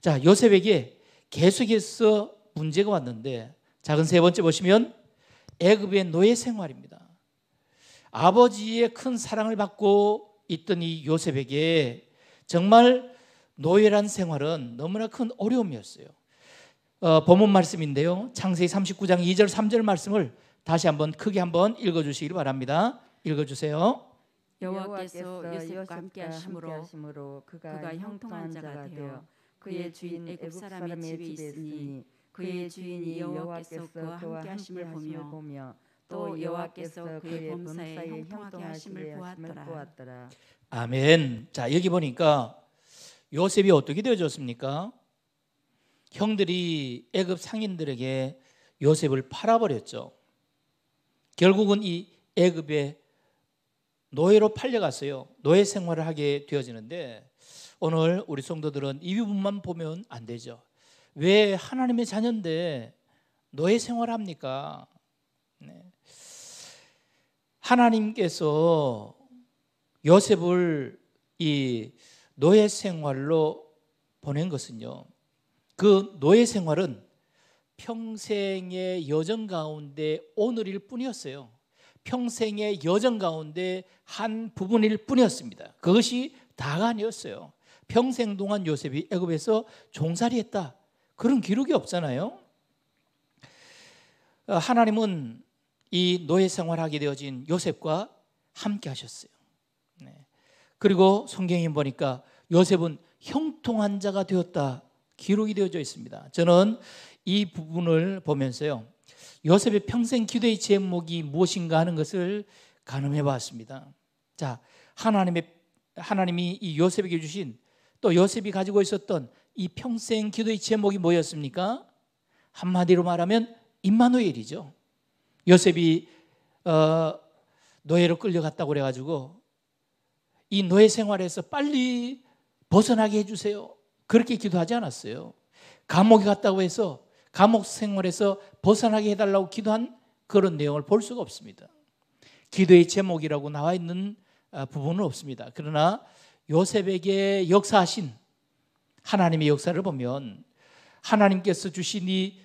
자, 요셉에게 계속해서 문제가 왔는데 작은 세 번째 보시면 애굽의 노예 생활입니다. 아버지의 큰 사랑을 받고 있던 이 요셉에게 정말 노예란 생활은 너무나 큰 어려움이었어요. 어, 본문 말씀인데요. 창세기 39장 2절 3절 말씀을 다시 한번 크게 한번 읽어 주시길 바랍니다. 읽어 주세요. 여호와께서 요셉과 함께 하심으로 그가 형통한 자가 되어 그의 주인 애굽 사람의 집에 있으니 그의 주인이 여호와께서 그와 함께 하심을 보며 또 여호와께서 그의 범사에 형통하게 하심을 보았더라. 아멘. 자, 여기 보니까 요셉이 어떻게 되어졌습니까? 형들이 애굽 상인들에게 요셉을 팔아버렸죠. 결국은 이 애굽의 노예로 팔려갔어요. 노예 생활을 하게 되어지는데 오늘 우리 성도들은 이 부분만 보면 안 되죠. 왜 하나님의 자녀인데 노예 생활 합니까? 네. 하나님께서 요셉을 이 노예 생활로 보낸 것은요. 그 노예 생활은 평생의 여정 가운데 오늘일 뿐이었어요. 평생의 여정 가운데 한 부분일 뿐이었습니다. 그것이 다가 아니었어요. 평생 동안 요셉이 애굽에서 종살이했다. 그런 기록이 없잖아요. 하나님은 이 노예 생활하게 되어진 요셉과 함께 하셨어요. 그리고 성경에 보니까 요셉은 형통한 자가 되었다 기록이 되어져 있습니다. 저는 이 부분을 보면서요. 요셉의 평생 기도의 제목이 무엇인가 하는 것을 가늠해 봤습니다. 자, 하나님의 하나님이 이 요셉에게 주신 또 요셉이 가지고 있었던 이 평생 기도의 제목이 뭐였습니까? 한마디로 말하면 임마누엘이죠. 요셉이 어, 노예로 끌려갔다고 그래가지고 이 노예 생활에서 빨리 벗어나게 해주세요. 그렇게 기도하지 않았어요. 감옥에 갔다고 해서 감옥 생활에서 벗어나게 해달라고 기도한 그런 내용을 볼 수가 없습니다. 기도의 제목이라고 나와 있는 아, 부분은 없습니다. 그러나 요셉에게 역사하신 하나님의 역사를 보면 하나님께서 주신 이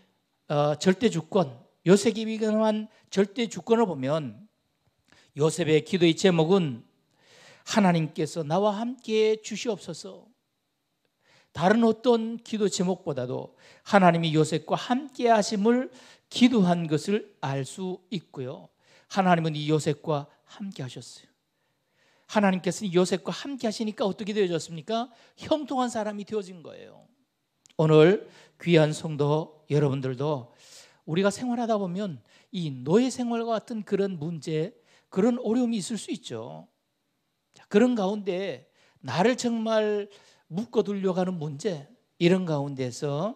어, 절대 주권, 요셉이 위한 절대 주권을 보면 요셉의 기도의 제목은 하나님께서 나와 함께 주시옵소서. 다른 어떤 기도 제목보다도 하나님이 요셉과 함께 하심을 기도한 것을 알 수 있고요. 하나님은 이 요셉과 함께 하셨어요. 하나님께서는 요셉과 함께 하시니까 어떻게 되어졌습니까? 형통한 사람이 되어진 거예요. 오늘 귀한 성도 여러분들도 우리가 생활하다 보면 이 노예 생활과 같은 그런 문제, 그런 어려움이 있을 수 있죠. 그런 가운데 나를 정말 묶어두려고 하는 문제 이런 가운데서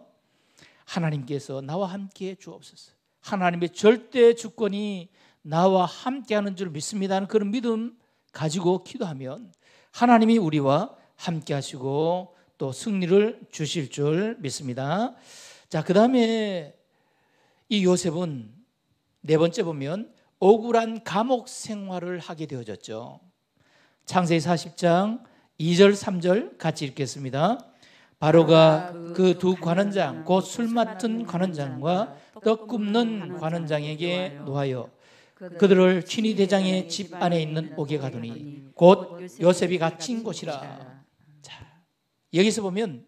하나님께서 나와 함께 주옵소서. 하나님의 절대 주권이 나와 함께하는 줄 믿습니다는 그런 믿음 가지고 기도하면 하나님이 우리와 함께하시고 또 승리를 주실 줄 믿습니다. 자, 그 다음에 이 요셉은 네 번째 보면 억울한 감옥 생활을 하게 되어졌죠. 창세기 40장 2절 3절 같이 읽겠습니다. 바로가 그 두 관원장 곧 술 맡은 관원장과 떡 굽는 관원장에게 놓하여 그들을 친위 대장의 집 안에 있는 옥에 가더니 곧 요셉이 갇힌 곳이라. 자, 여기서 보면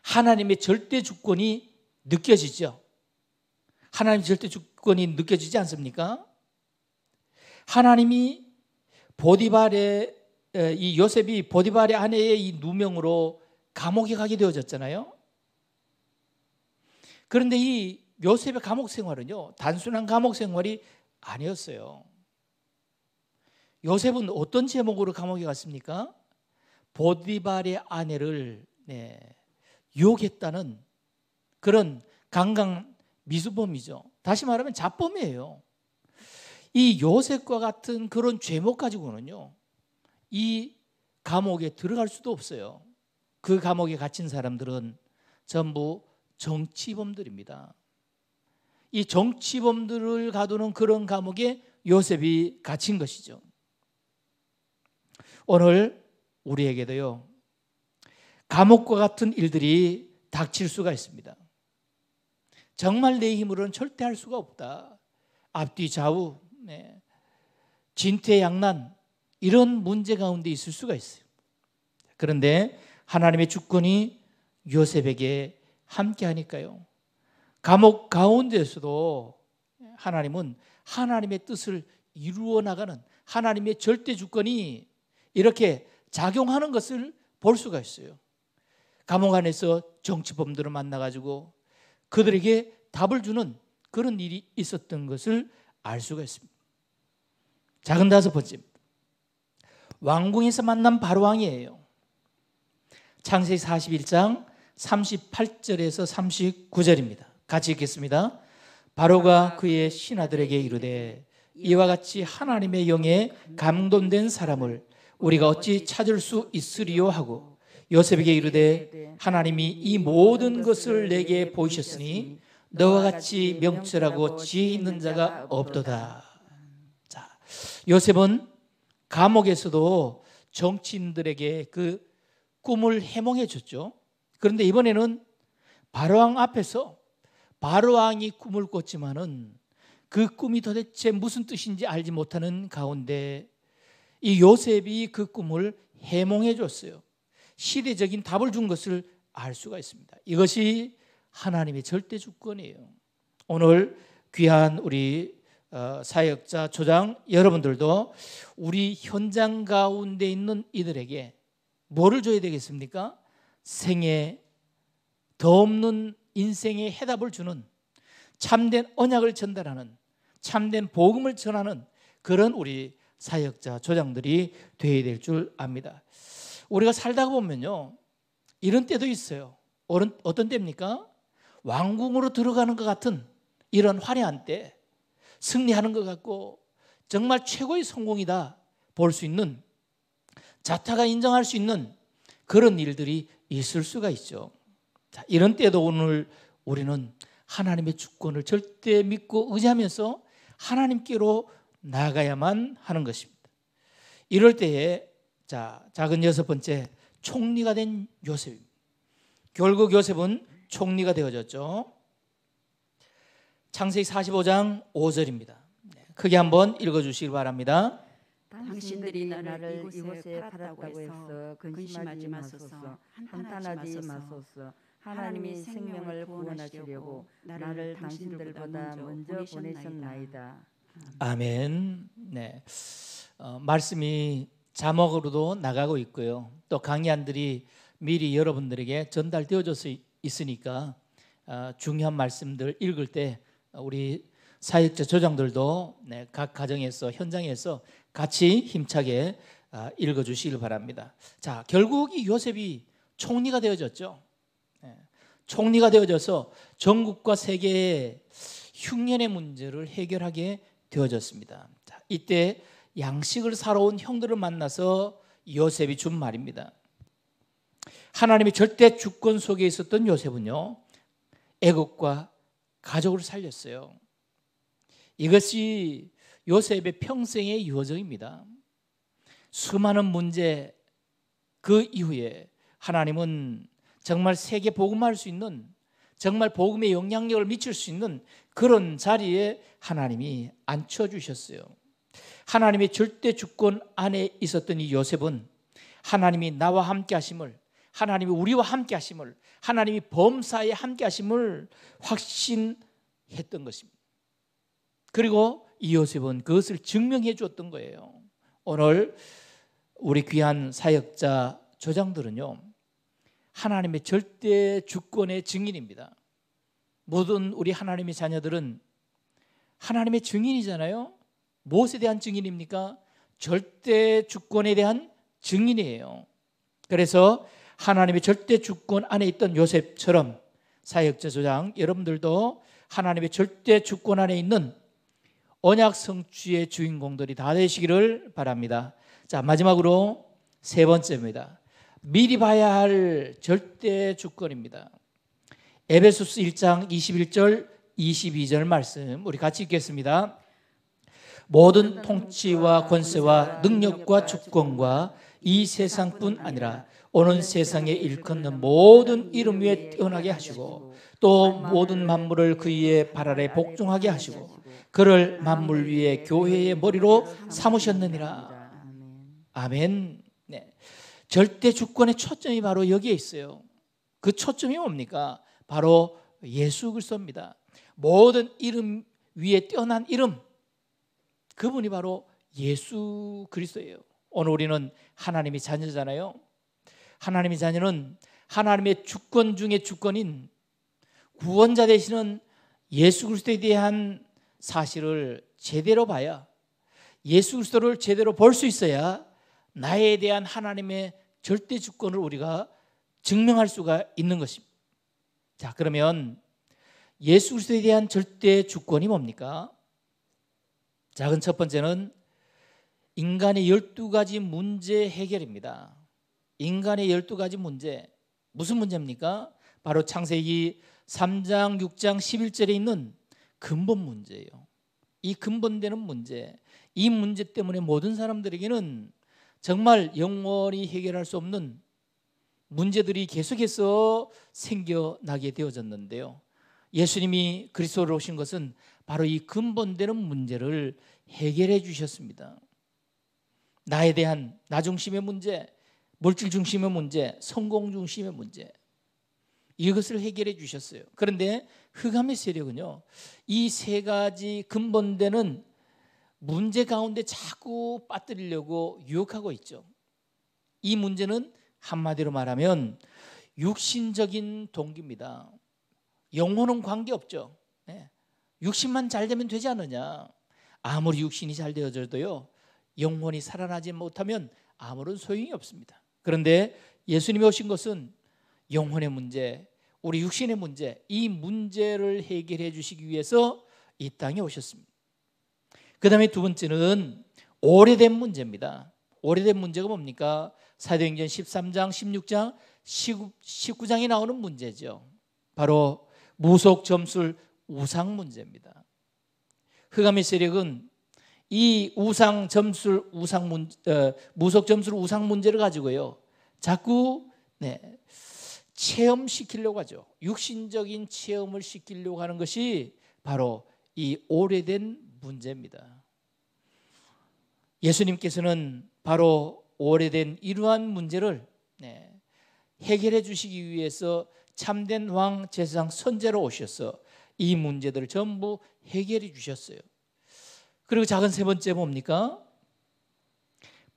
하나님의 절대 주권이 느껴지죠. 하나님 절대 주권이 느껴지지 않습니까? 하나님이 보디발의 이 요셉이 보디발의 아내의 이 누명으로 감옥에 가게 되어졌잖아요. 그런데 이 요셉의 감옥 생활은요, 단순한 감옥 생활이 아니었어요. 요셉은 어떤 제목으로 감옥에 갔습니까? 보디발의 아내를 네, 유혹했다는 그런 강강 미수범이죠. 다시 말하면 자범이에요. 이 요셉과 같은 그런 죄목 가지고는요, 이 감옥에 들어갈 수도 없어요. 그 감옥에 갇힌 사람들은 전부 정치범들입니다. 이 정치범들을 가두는 그런 감옥에 요셉이 갇힌 것이죠. 오늘 우리에게도요, 감옥과 같은 일들이 닥칠 수가 있습니다. 정말 내 힘으로는 절대 할 수가 없다. 앞뒤 좌우 네. 진퇴양난 이런 문제 가운데 있을 수가 있어요. 그런데 하나님의 주권이 요셉에게 함께 하니까요. 감옥 가운데서도 하나님은 하나님의 뜻을 이루어 나가는 하나님의 절대 주권이 이렇게 작용하는 것을 볼 수가 있어요. 감옥 안에서 정치범들을 만나가지고 그들에게 답을 주는 그런 일이 있었던 것을 알 수가 있습니다. 작은 다섯 번째 왕궁에서 만난 바로왕이에요. 창세기 41장 38절에서 39절입니다. 같이 읽겠습니다. 바로가 그의 신하들에게 이르되 이와 같이 하나님의 영에 감돈된 사람을 우리가 어찌 찾을 수 있으리요 하고 요셉에게 이르되 하나님이 이 모든 것을 내게 보이셨으니 너와 같이 명철하고 지혜 있는 자가 없도다. 자, 요셉은 감옥에서도 정치인들에게 그 꿈을 해몽해 줬죠. 그런데 이번에는 바로왕 앞에서 바로왕이 꿈을 꿨지만은 그 꿈이 도대체 무슨 뜻인지 알지 못하는 가운데 이 요셉이 그 꿈을 해몽해 줬어요. 시대적인 답을 준 것을 알 수가 있습니다. 이것이 하나님의 절대 주권이에요. 오늘 귀한 우리 어, 사역자 조장 여러분들도 우리 현장 가운데 있는 이들에게 뭐를 줘야 되겠습니까? 생애 더 없는 인생의 해답을 주는 참된 언약을 전달하는 참된 복음을 전하는 그런 우리 사역자 조장들이 되어야 될 줄 압니다. 우리가 살다 보면요 이런 때도 있어요. 어떤 때입니까? 왕궁으로 들어가는 것 같은 이런 화려한 때 승리하는 것 같고 정말 최고의 성공이다 볼 수 있는 자타가 인정할 수 있는 그런 일들이 있을 수가 있죠. 자, 이런 때도 오늘 우리는 하나님의 주권을 절대 믿고 의지하면서 하나님께로 나가야만 하는 것입니다. 이럴 때에 자, 작은 여섯 번째 총리가 된 요셉입니다. 결국 요셉은 총리가 되어졌죠. 창세기 45장 5절입니다. 크게 한번 읽어 주시길 바랍니다. 당신들이 나를 이곳에 팔았다고 해서 근심하지 마소서 한탄하지 마소서 하나님이 생명을 구원하시려고 나를 당신들보다 먼저 보내셨나이다. 아멘. 네. 어, 말씀이 자막으로도 나가고 있고요. 또 강의안들이 미리 여러분들에게 전달되어져서 있으니까 어, 중요한 말씀들 읽을 때 우리 사역자 조장들도 네, 각 가정에서 현장에서 같이 힘차게 어, 읽어주시길 바랍니다. 자, 결국 이 요셉이 총리가 되어졌죠. 네, 총리가 되어져서 전국과 세계의 흉년의 문제를 해결하게 되어졌습니다. 이때 양식을 사러 온 형들을 만나서 요셉이 준 말입니다. 하나님의 절대 주권 속에 있었던 요셉은요. 애굽과 가족을 살렸어요. 이것이 요셉의 평생의 여정입니다. 수많은 문제 그 이후에 하나님은 정말 세계 복음할 수 있는 정말 복음의 영향력을 미칠 수 있는 그런 자리에 하나님이 앉혀 주셨어요. 하나님의 절대 주권 안에 있었던 이 요셉은 하나님이 나와 함께 하심을 하나님이 우리와 함께 하심을 하나님이 범사에 함께 하심을 확신했던 것입니다. 그리고 이요셉은 그것을 증명해 주었던 거예요. 오늘 우리 귀한 사역자 조장들은요. 하나님의 절대 주권의 증인입니다. 모든 우리 하나님의 자녀들은 하나님의 증인이잖아요. 무엇에 대한 증인입니까? 절대 주권에 대한 증인이에요. 그래서 하나님의 절대 주권 안에 있던 요셉처럼 사역자소장 여러분들도 하나님의 절대 주권 안에 있는 언약 성취의 주인공들이 다 되시기를 바랍니다. 자, 마지막으로 세 번째입니다. 미리 봐야 할 절대 주권입니다. 에베소스 1장 21절 22절 말씀 우리 같이 읽겠습니다. 모든 통치와 권세와 능력과 주권과 이 세상뿐 아니라 오는 세상에 일컫는 모든 이름 위에 뛰어나게 하시고 또 모든 만물을 그의 발 아래 복종하게 하시고 그를 만물 위에 교회의 머리로 삼으셨느니라. 아멘. 네. 절대 주권의 초점이 바로 여기에 있어요. 그 초점이 뭡니까? 바로 예수 그리입니다 모든 이름 위에 뛰어난 이름 그분이 바로 예수 그리스도예요. 오늘 우리는 하나님이 자녀잖아요. 하나님의 자녀는 하나님의 주권 중의 주권인 구원자 되시는 예수 그리스도에 대한 사실을 제대로 봐야 예수 그리스도를 제대로 볼 수 있어야 나에 대한 하나님의 절대 주권을 우리가 증명할 수가 있는 것입니다. 자, 그러면 예수 그리스도에 대한 절대 주권이 뭡니까? 작은 첫 번째는 인간의 12가지 문제 해결입니다. 인간의 열두 가지 문제 무슨 문제입니까? 바로 창세기 3장, 6장, 11절에 있는 근본 문제예요. 이 근본되는 문제, 이 문제 때문에 모든 사람들에게는 정말 영원히 해결할 수 없는 문제들이 계속해서 생겨나게 되어졌는데요. 예수님이 그리스도로 오신 것은 바로 이 근본되는 문제를 해결해 주셨습니다. 나에 대한 나 중심의 문제, 물질 중심의 문제, 성공 중심의 문제 이것을 해결해 주셨어요. 그런데 흑암의 세력은요. 이 세 가지 근본되는 문제 가운데 자꾸 빠뜨리려고 유혹하고 있죠. 이 문제는 한마디로 말하면 육신적인 동기입니다. 영혼은 관계없죠. 네. 육신만 잘 되면 되지 않느냐. 아무리 육신이 잘 되어져도요. 영혼이 살아나지 못하면 아무런 소용이 없습니다. 그런데 예수님이 오신 것은 영혼의 문제, 우리 육신의 문제, 이 문제를 해결해 주시기 위해서 이 땅에 오셨습니다. 그 다음에 두 번째는 오래된 문제입니다. 오래된 문제가 뭡니까? 사도행전 13장, 16장, 19, 장이 나오는 문제죠. 바로 무속 점술 우상 문제입니다. 흑암의 세력은 이 우상 점술 우상 문 어, 무속 점술 우상 문제를 가지고요. 자꾸 네, 체험시키려고 하죠. 육신적인 체험을 시키려고 하는 것이 바로 이 오래된 문제입니다. 예수님께서는 바로 오래된 이러한 문제를 네, 해결해 주시기 위해서 참된 왕 제사장 선제로 오셔서 이 문제들을 전부 해결해 주셨어요. 그리고 작은 세 번째 뭡니까?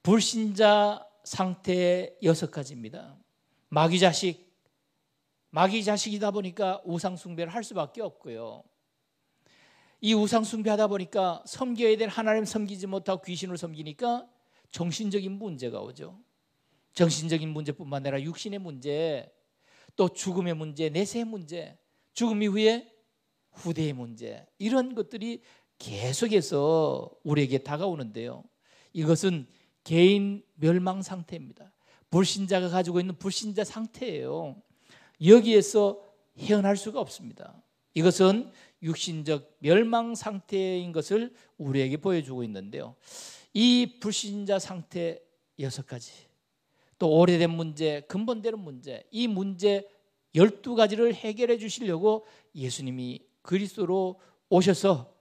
불신자 상태의 여섯 가지입니다. 마귀 자식, 마귀 자식이다 보니까 우상 숭배를 할 수밖에 없고요. 이 우상 숭배하다 보니까 섬겨야 될 하나님 섬기지 못하고 귀신을 섬기니까 정신적인 문제가 오죠. 정신적인 문제뿐만 아니라 육신의 문제, 또 죽음의 문제, 내세의 문제, 죽음 이후에 후대의 문제 이런 것들이 계속해서 우리에게 다가오는데요. 이것은 개인 멸망 상태입니다. 불신자가 가지고 있는 불신자 상태예요. 여기에서 헤어날 수가 없습니다. 이것은 육신적 멸망 상태인 것을 우리에게 보여주고 있는데요. 이 불신자 상태 여섯 가지, 또 오래된 문제, 근본되는 문제, 이 문제 열두 가지를 해결해 주시려고 예수님이 그리스도로 오셔서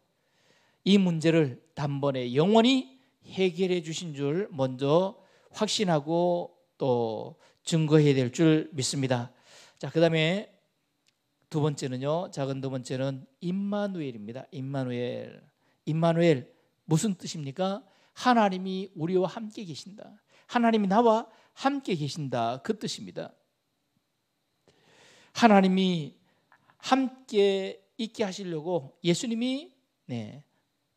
이 문제를 단번에 영원히 해결해 주신 줄 먼저 확신하고 또 증거해야 될 줄 믿습니다. 자, 그다음에 두 번째는요. 작은 두 번째는 임마누엘입니다. 임마누엘. 임마누엘 무슨 뜻입니까? 하나님이 우리와 함께 계신다. 하나님이 나와 함께 계신다. 그 뜻입니다. 하나님이 함께 있게 하시려고 예수님이 네,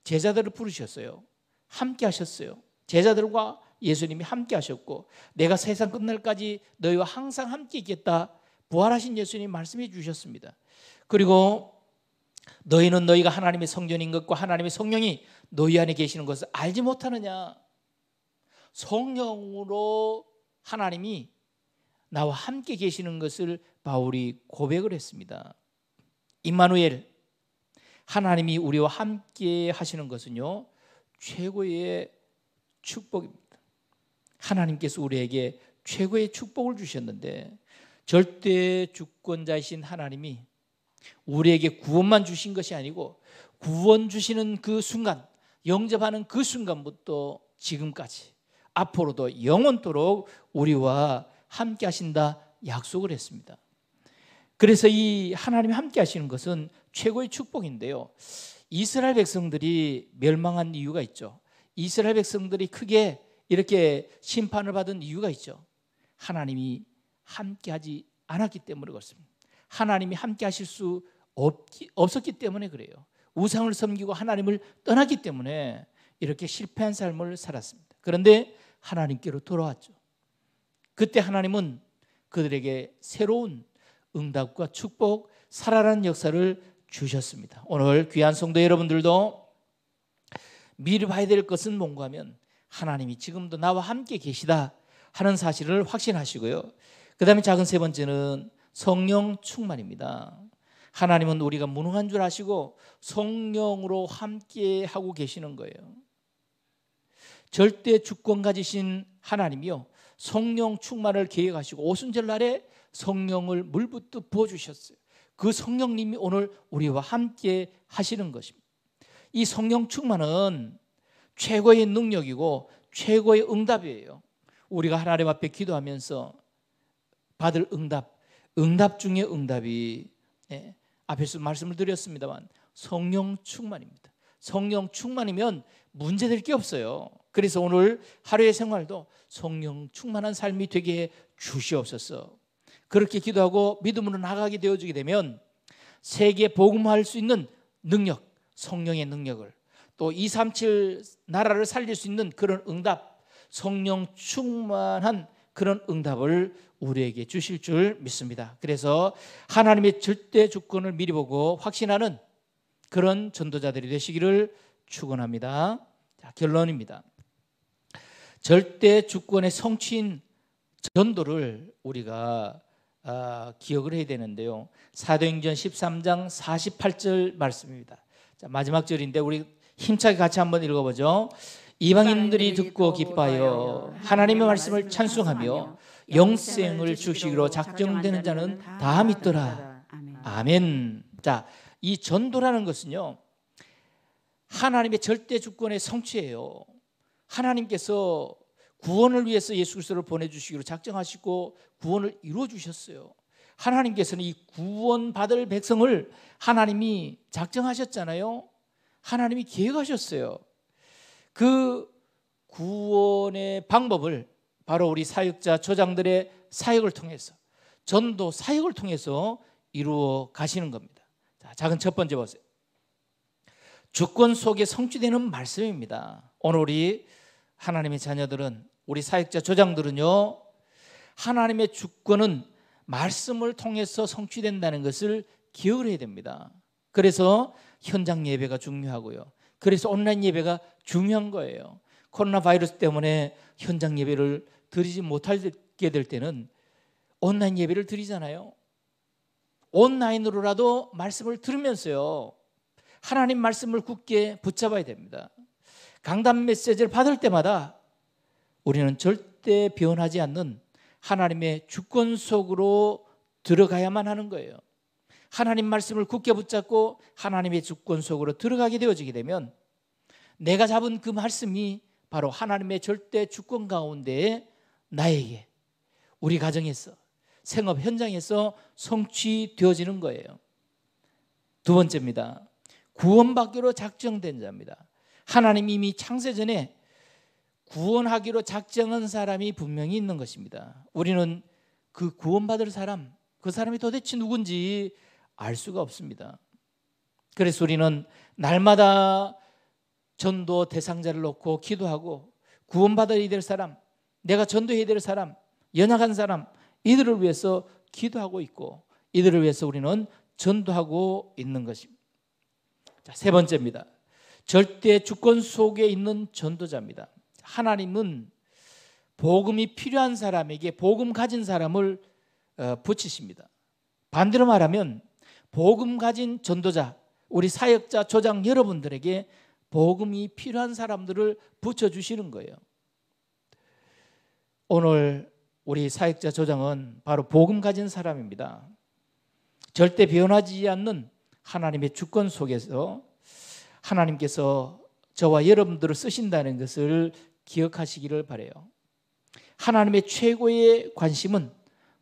제자들을 부르셨어요. 함께 하셨어요. 제자들과 예수님이 함께 하셨고 내가 세상 끝날까지 너희와 항상 함께 있겠다. 부활하신 예수님 말씀해 주셨습니다. 그리고 너희는 너희가 하나님의 성전인 것과 하나님의 성령이 너희 안에 계시는 것을 알지 못하느냐? 성령으로 하나님이 나와 함께 계시는 것을 바울이 고백을 했습니다. 임마누엘 하나님이 우리와 함께 하시는 것은요 최고의 축복입니다. 하나님께서 우리에게 최고의 축복을 주셨는데 절대 주권자이신 하나님이 우리에게 구원만 주신 것이 아니고 구원 주시는 그 순간 영접하는 그 순간부터 지금까지 앞으로도 영원토록 우리와 함께 하신다 약속을 했습니다. 그래서 이 하나님이 함께 하시는 것은 최고의 축복인데요. 이스라엘 백성들이 멸망한 이유가 있죠. 이스라엘 백성들이 크게 이렇게 심판을 받은 이유가 있죠. 하나님이 함께하지 않았기 때문에 그렇습니다. 하나님이 함께하실 수 없기, 없었기 때문에 그래요. 우상을 섬기고 하나님을 떠났기 때문에 이렇게 실패한 삶을 살았습니다. 그런데 하나님께로 돌아왔죠. 그때 하나님은 그들에게 새로운 응답과 축복, 살아난 역사를 주셨습니다. 오늘 귀한 성도 여러분들도 미리 봐야 될 것은 뭔가 하면 하나님이 지금도 나와 함께 계시다 하는 사실을 확신하시고요. 그 다음에 작은 세 번째는 성령 충만입니다. 하나님은 우리가 무능한 줄 아시고 성령으로 함께 하고 계시는 거예요. 절대 주권 가지신 하나님이요. 성령 충만을 계획하시고 오순절 날에 성령을 물부터 부어주셨어요. 그 성령님이 오늘 우리와 함께 하시는 것입니다. 이 성령 충만은 최고의 능력이고 최고의 응답이에요. 우리가 하나님 앞에 기도하면서 받을 응답, 응답 중에 응답이 예, 앞에서 말씀을 드렸습니다만 성령 충만입니다. 성령 충만이면 문제될 게 없어요. 그래서 오늘 하루의 생활도 성령 충만한 삶이 되게 주시옵소서. 그렇게 기도하고 믿음으로 나가게 되어주게 되면 세계 복음화할 수 있는 능력, 성령의 능력을 또237 나라를 살릴 수 있는 그런 응답, 성령 충만한 그런 응답을 우리에게 주실 줄 믿습니다. 그래서 하나님의 절대 주권을 미리 보고 확신하는 그런 전도자들이 되시기를 축원합니다. 자, 결론입니다. 절대 주권의 성취인 전도를 우리가 어, 기억을 해야 되는데요. 사도행전 13장 48절 말씀입니다. 자, 마지막 절인데 우리 힘차게 같이 한번 읽어보죠. 이방인들이 듣고 기뻐하여 하나님의 말씀을 찬송하며 영생을 주시기로 작정되는 자는 다 믿더라. 아멘. 자, 이 전도라는 것은요. 하나님의 절대 주권의 성취예요. 하나님께서 구원을 위해서 예수 그리스도를 보내주시기로 작정하시고 구원을 이루어 주셨어요. 하나님께서는 이 구원받을 백성을 하나님이 작정하셨잖아요. 하나님이 계획하셨어요. 그 구원의 방법을 바로 우리 사역자 조장들의 사역을 통해서 전도 사역을 통해서 이루어 가시는 겁니다. 자, 작은 첫 번째 보세요. 주권 속에 성취되는 말씀입니다. 오늘 우리 하나님의 자녀들은 우리 사역자 조장들은요. 하나님의 주권은 말씀을 통해서 성취된다는 것을 기억을 해야 됩니다. 그래서 현장 예배가 중요하고요. 그래서 온라인 예배가 중요한 거예요. 코로나 바이러스 때문에 현장 예배를 드리지 못하게 될 때는 온라인 예배를 드리잖아요. 온라인으로라도 말씀을 들으면서요. 하나님 말씀을 굳게 붙잡아야 됩니다. 강단 메시지를 받을 때마다 우리는 절대 변하지 않는 하나님의 주권 속으로 들어가야만 하는 거예요. 하나님 말씀을 굳게 붙잡고 하나님의 주권 속으로 들어가게 되어지게 되면 내가 잡은 그 말씀이 바로 하나님의 절대 주권 가운데 나에게 우리 가정에서 생업 현장에서 성취되어지는 거예요. 두 번째입니다. 구원받기로 작정된 자입니다. 하나님 이미 창세 전에 구원하기로 작정한 사람이 분명히 있는 것입니다. 우리는 그 구원받을 사람, 그 사람이 도대체 누군지 알 수가 없습니다. 그래서 우리는 날마다 전도 대상자를 놓고 기도하고 구원받아야 될 사람, 내가 전도해야 될 사람, 연약한 사람, 이들을 위해서 기도하고 있고 이들을 위해서 우리는 전도하고 있는 것입니다. 자, 세 번째입니다. 절대 주권 속에 있는 전도자입니다. 하나님은 복음이 필요한 사람에게 복음 가진 사람을 어, 붙이십니다. 반대로 말하면 복음 가진 전도자, 우리 사역자, 조장 여러분들에게 복음이 필요한 사람들을 붙여 주시는 거예요. 오늘 우리 사역자 조장은 바로 복음 가진 사람입니다. 절대 변하지 않는 하나님의 주권 속에서 하나님께서 저와 여러분들을 쓰신다는 것을 기억하시기를 바래요. 하나님의 최고의 관심은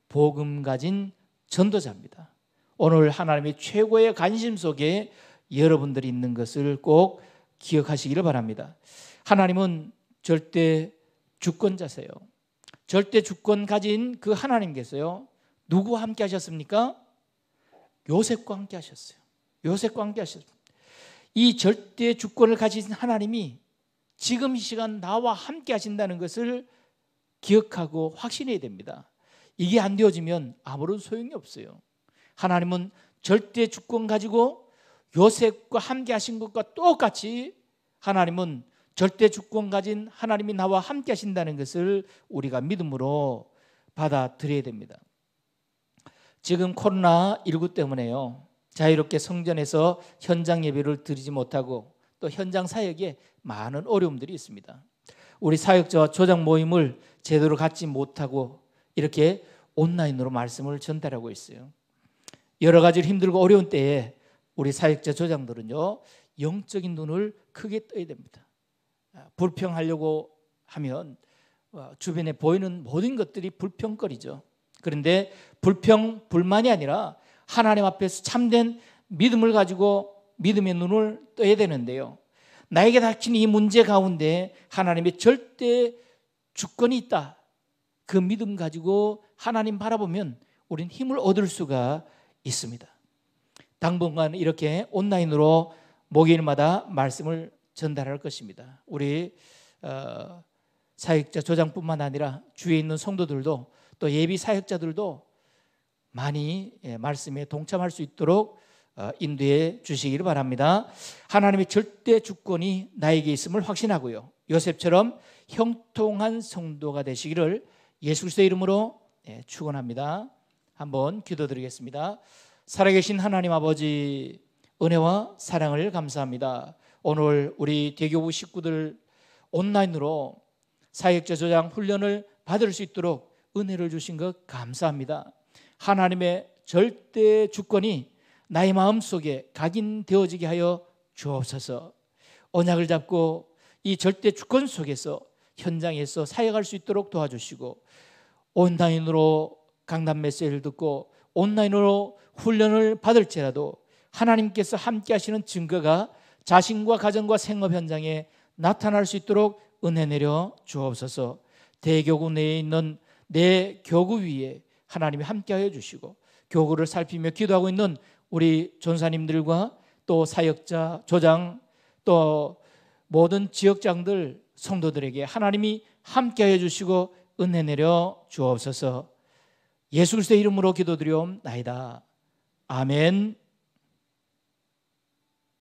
복음 가진 전도자입니다. 오늘 하나님의 최고의 관심 속에 여러분들이 있는 것을 꼭 기억하시기를 바랍니다. 하나님은 절대 주권자세요. 절대 주권 가진 그 하나님께서요. 누구와 함께 하셨습니까? 요셉과 함께 하셨어요. 요셉과 함께 하셨습니다. 이 절대 주권을 가진 하나님이 지금 이 시간 나와 함께 하신다는 것을 기억하고 확신해야 됩니다. 이게 안 되어지면 아무런 소용이 없어요. 하나님은 절대 주권 가지고 요셉과 함께 하신 것과 똑같이 하나님은 절대 주권 가진 하나님이 나와 함께 하신다는 것을 우리가 믿음으로 받아들여야 됩니다. 지금 코로나 19 때문에요. 자유롭게 성전에서 현장 예배를 드리지 못하고 또 현장 사역에 많은 어려움들이 있습니다. 우리 사역자와 조장 모임을 제대로 갖지 못하고 이렇게 온라인으로 말씀을 전달하고 있어요. 여러 가지로 힘들고 어려운 때에 우리 사역자 조장들은요 영적인 눈을 크게 떠야 됩니다. 아, 불평하려고 하면 어, 주변에 보이는 모든 것들이 불평거리죠. 그런데 불평 불만이 아니라 하나님 앞에서 참된 믿음을 가지고 믿음의 눈을 떠야 되는데요. 나에게 닥친 이 문제 가운데 하나님의 절대 주권이 있다. 그 믿음 가지고 하나님 바라보면 우린 힘을 얻을 수가 있습니다. 당분간 이렇게 온라인으로 목요일마다 말씀을 전달할 것입니다. 우리 어, 사역자 조장뿐만 아니라 주위에 있는 성도들도 또 예비 사역자들도 많이 예, 말씀에 동참할 수 있도록 어, 인도해 주시기를 바랍니다. 하나님의 절대 주권이 나에게 있음을 확신하고요. 요셉처럼 형통한 성도가 되시기를 예수 그리스도의 이름으로 예, 축원합니다. 한번 기도드리겠습니다. 살아계신 하나님 아버지 은혜와 사랑을 감사합니다. 오늘 우리 대교부 식구들 온라인으로 사역자 조장 훈련을 받을 수 있도록 은혜를 주신 것 감사합니다. 하나님의 절대 주권이 나의 마음 속에 각인되어지게 하여 주옵소서. 언약을 잡고 이 절대 주권 속에서 현장에서 사역할 수 있도록 도와주시고 온라인으로 강단 메시지를 듣고 온라인으로 훈련을 받을지라도 하나님께서 함께 하시는 증거가 자신과 가정과 생업 현장에 나타날 수 있도록 은혜 내려 주옵소서. 대교구 내에 있는 내 교구 위에 하나님이 함께하여 주시고 교구를 살피며 기도하고 있는 우리 전사님들과 또 사역자, 조장, 또 모든 지역장들 성도들에게 하나님이 함께해 주시고 은혜 내려 주옵소서. 예수 그리스도의 이름으로 기도드리옵나이다. 아멘.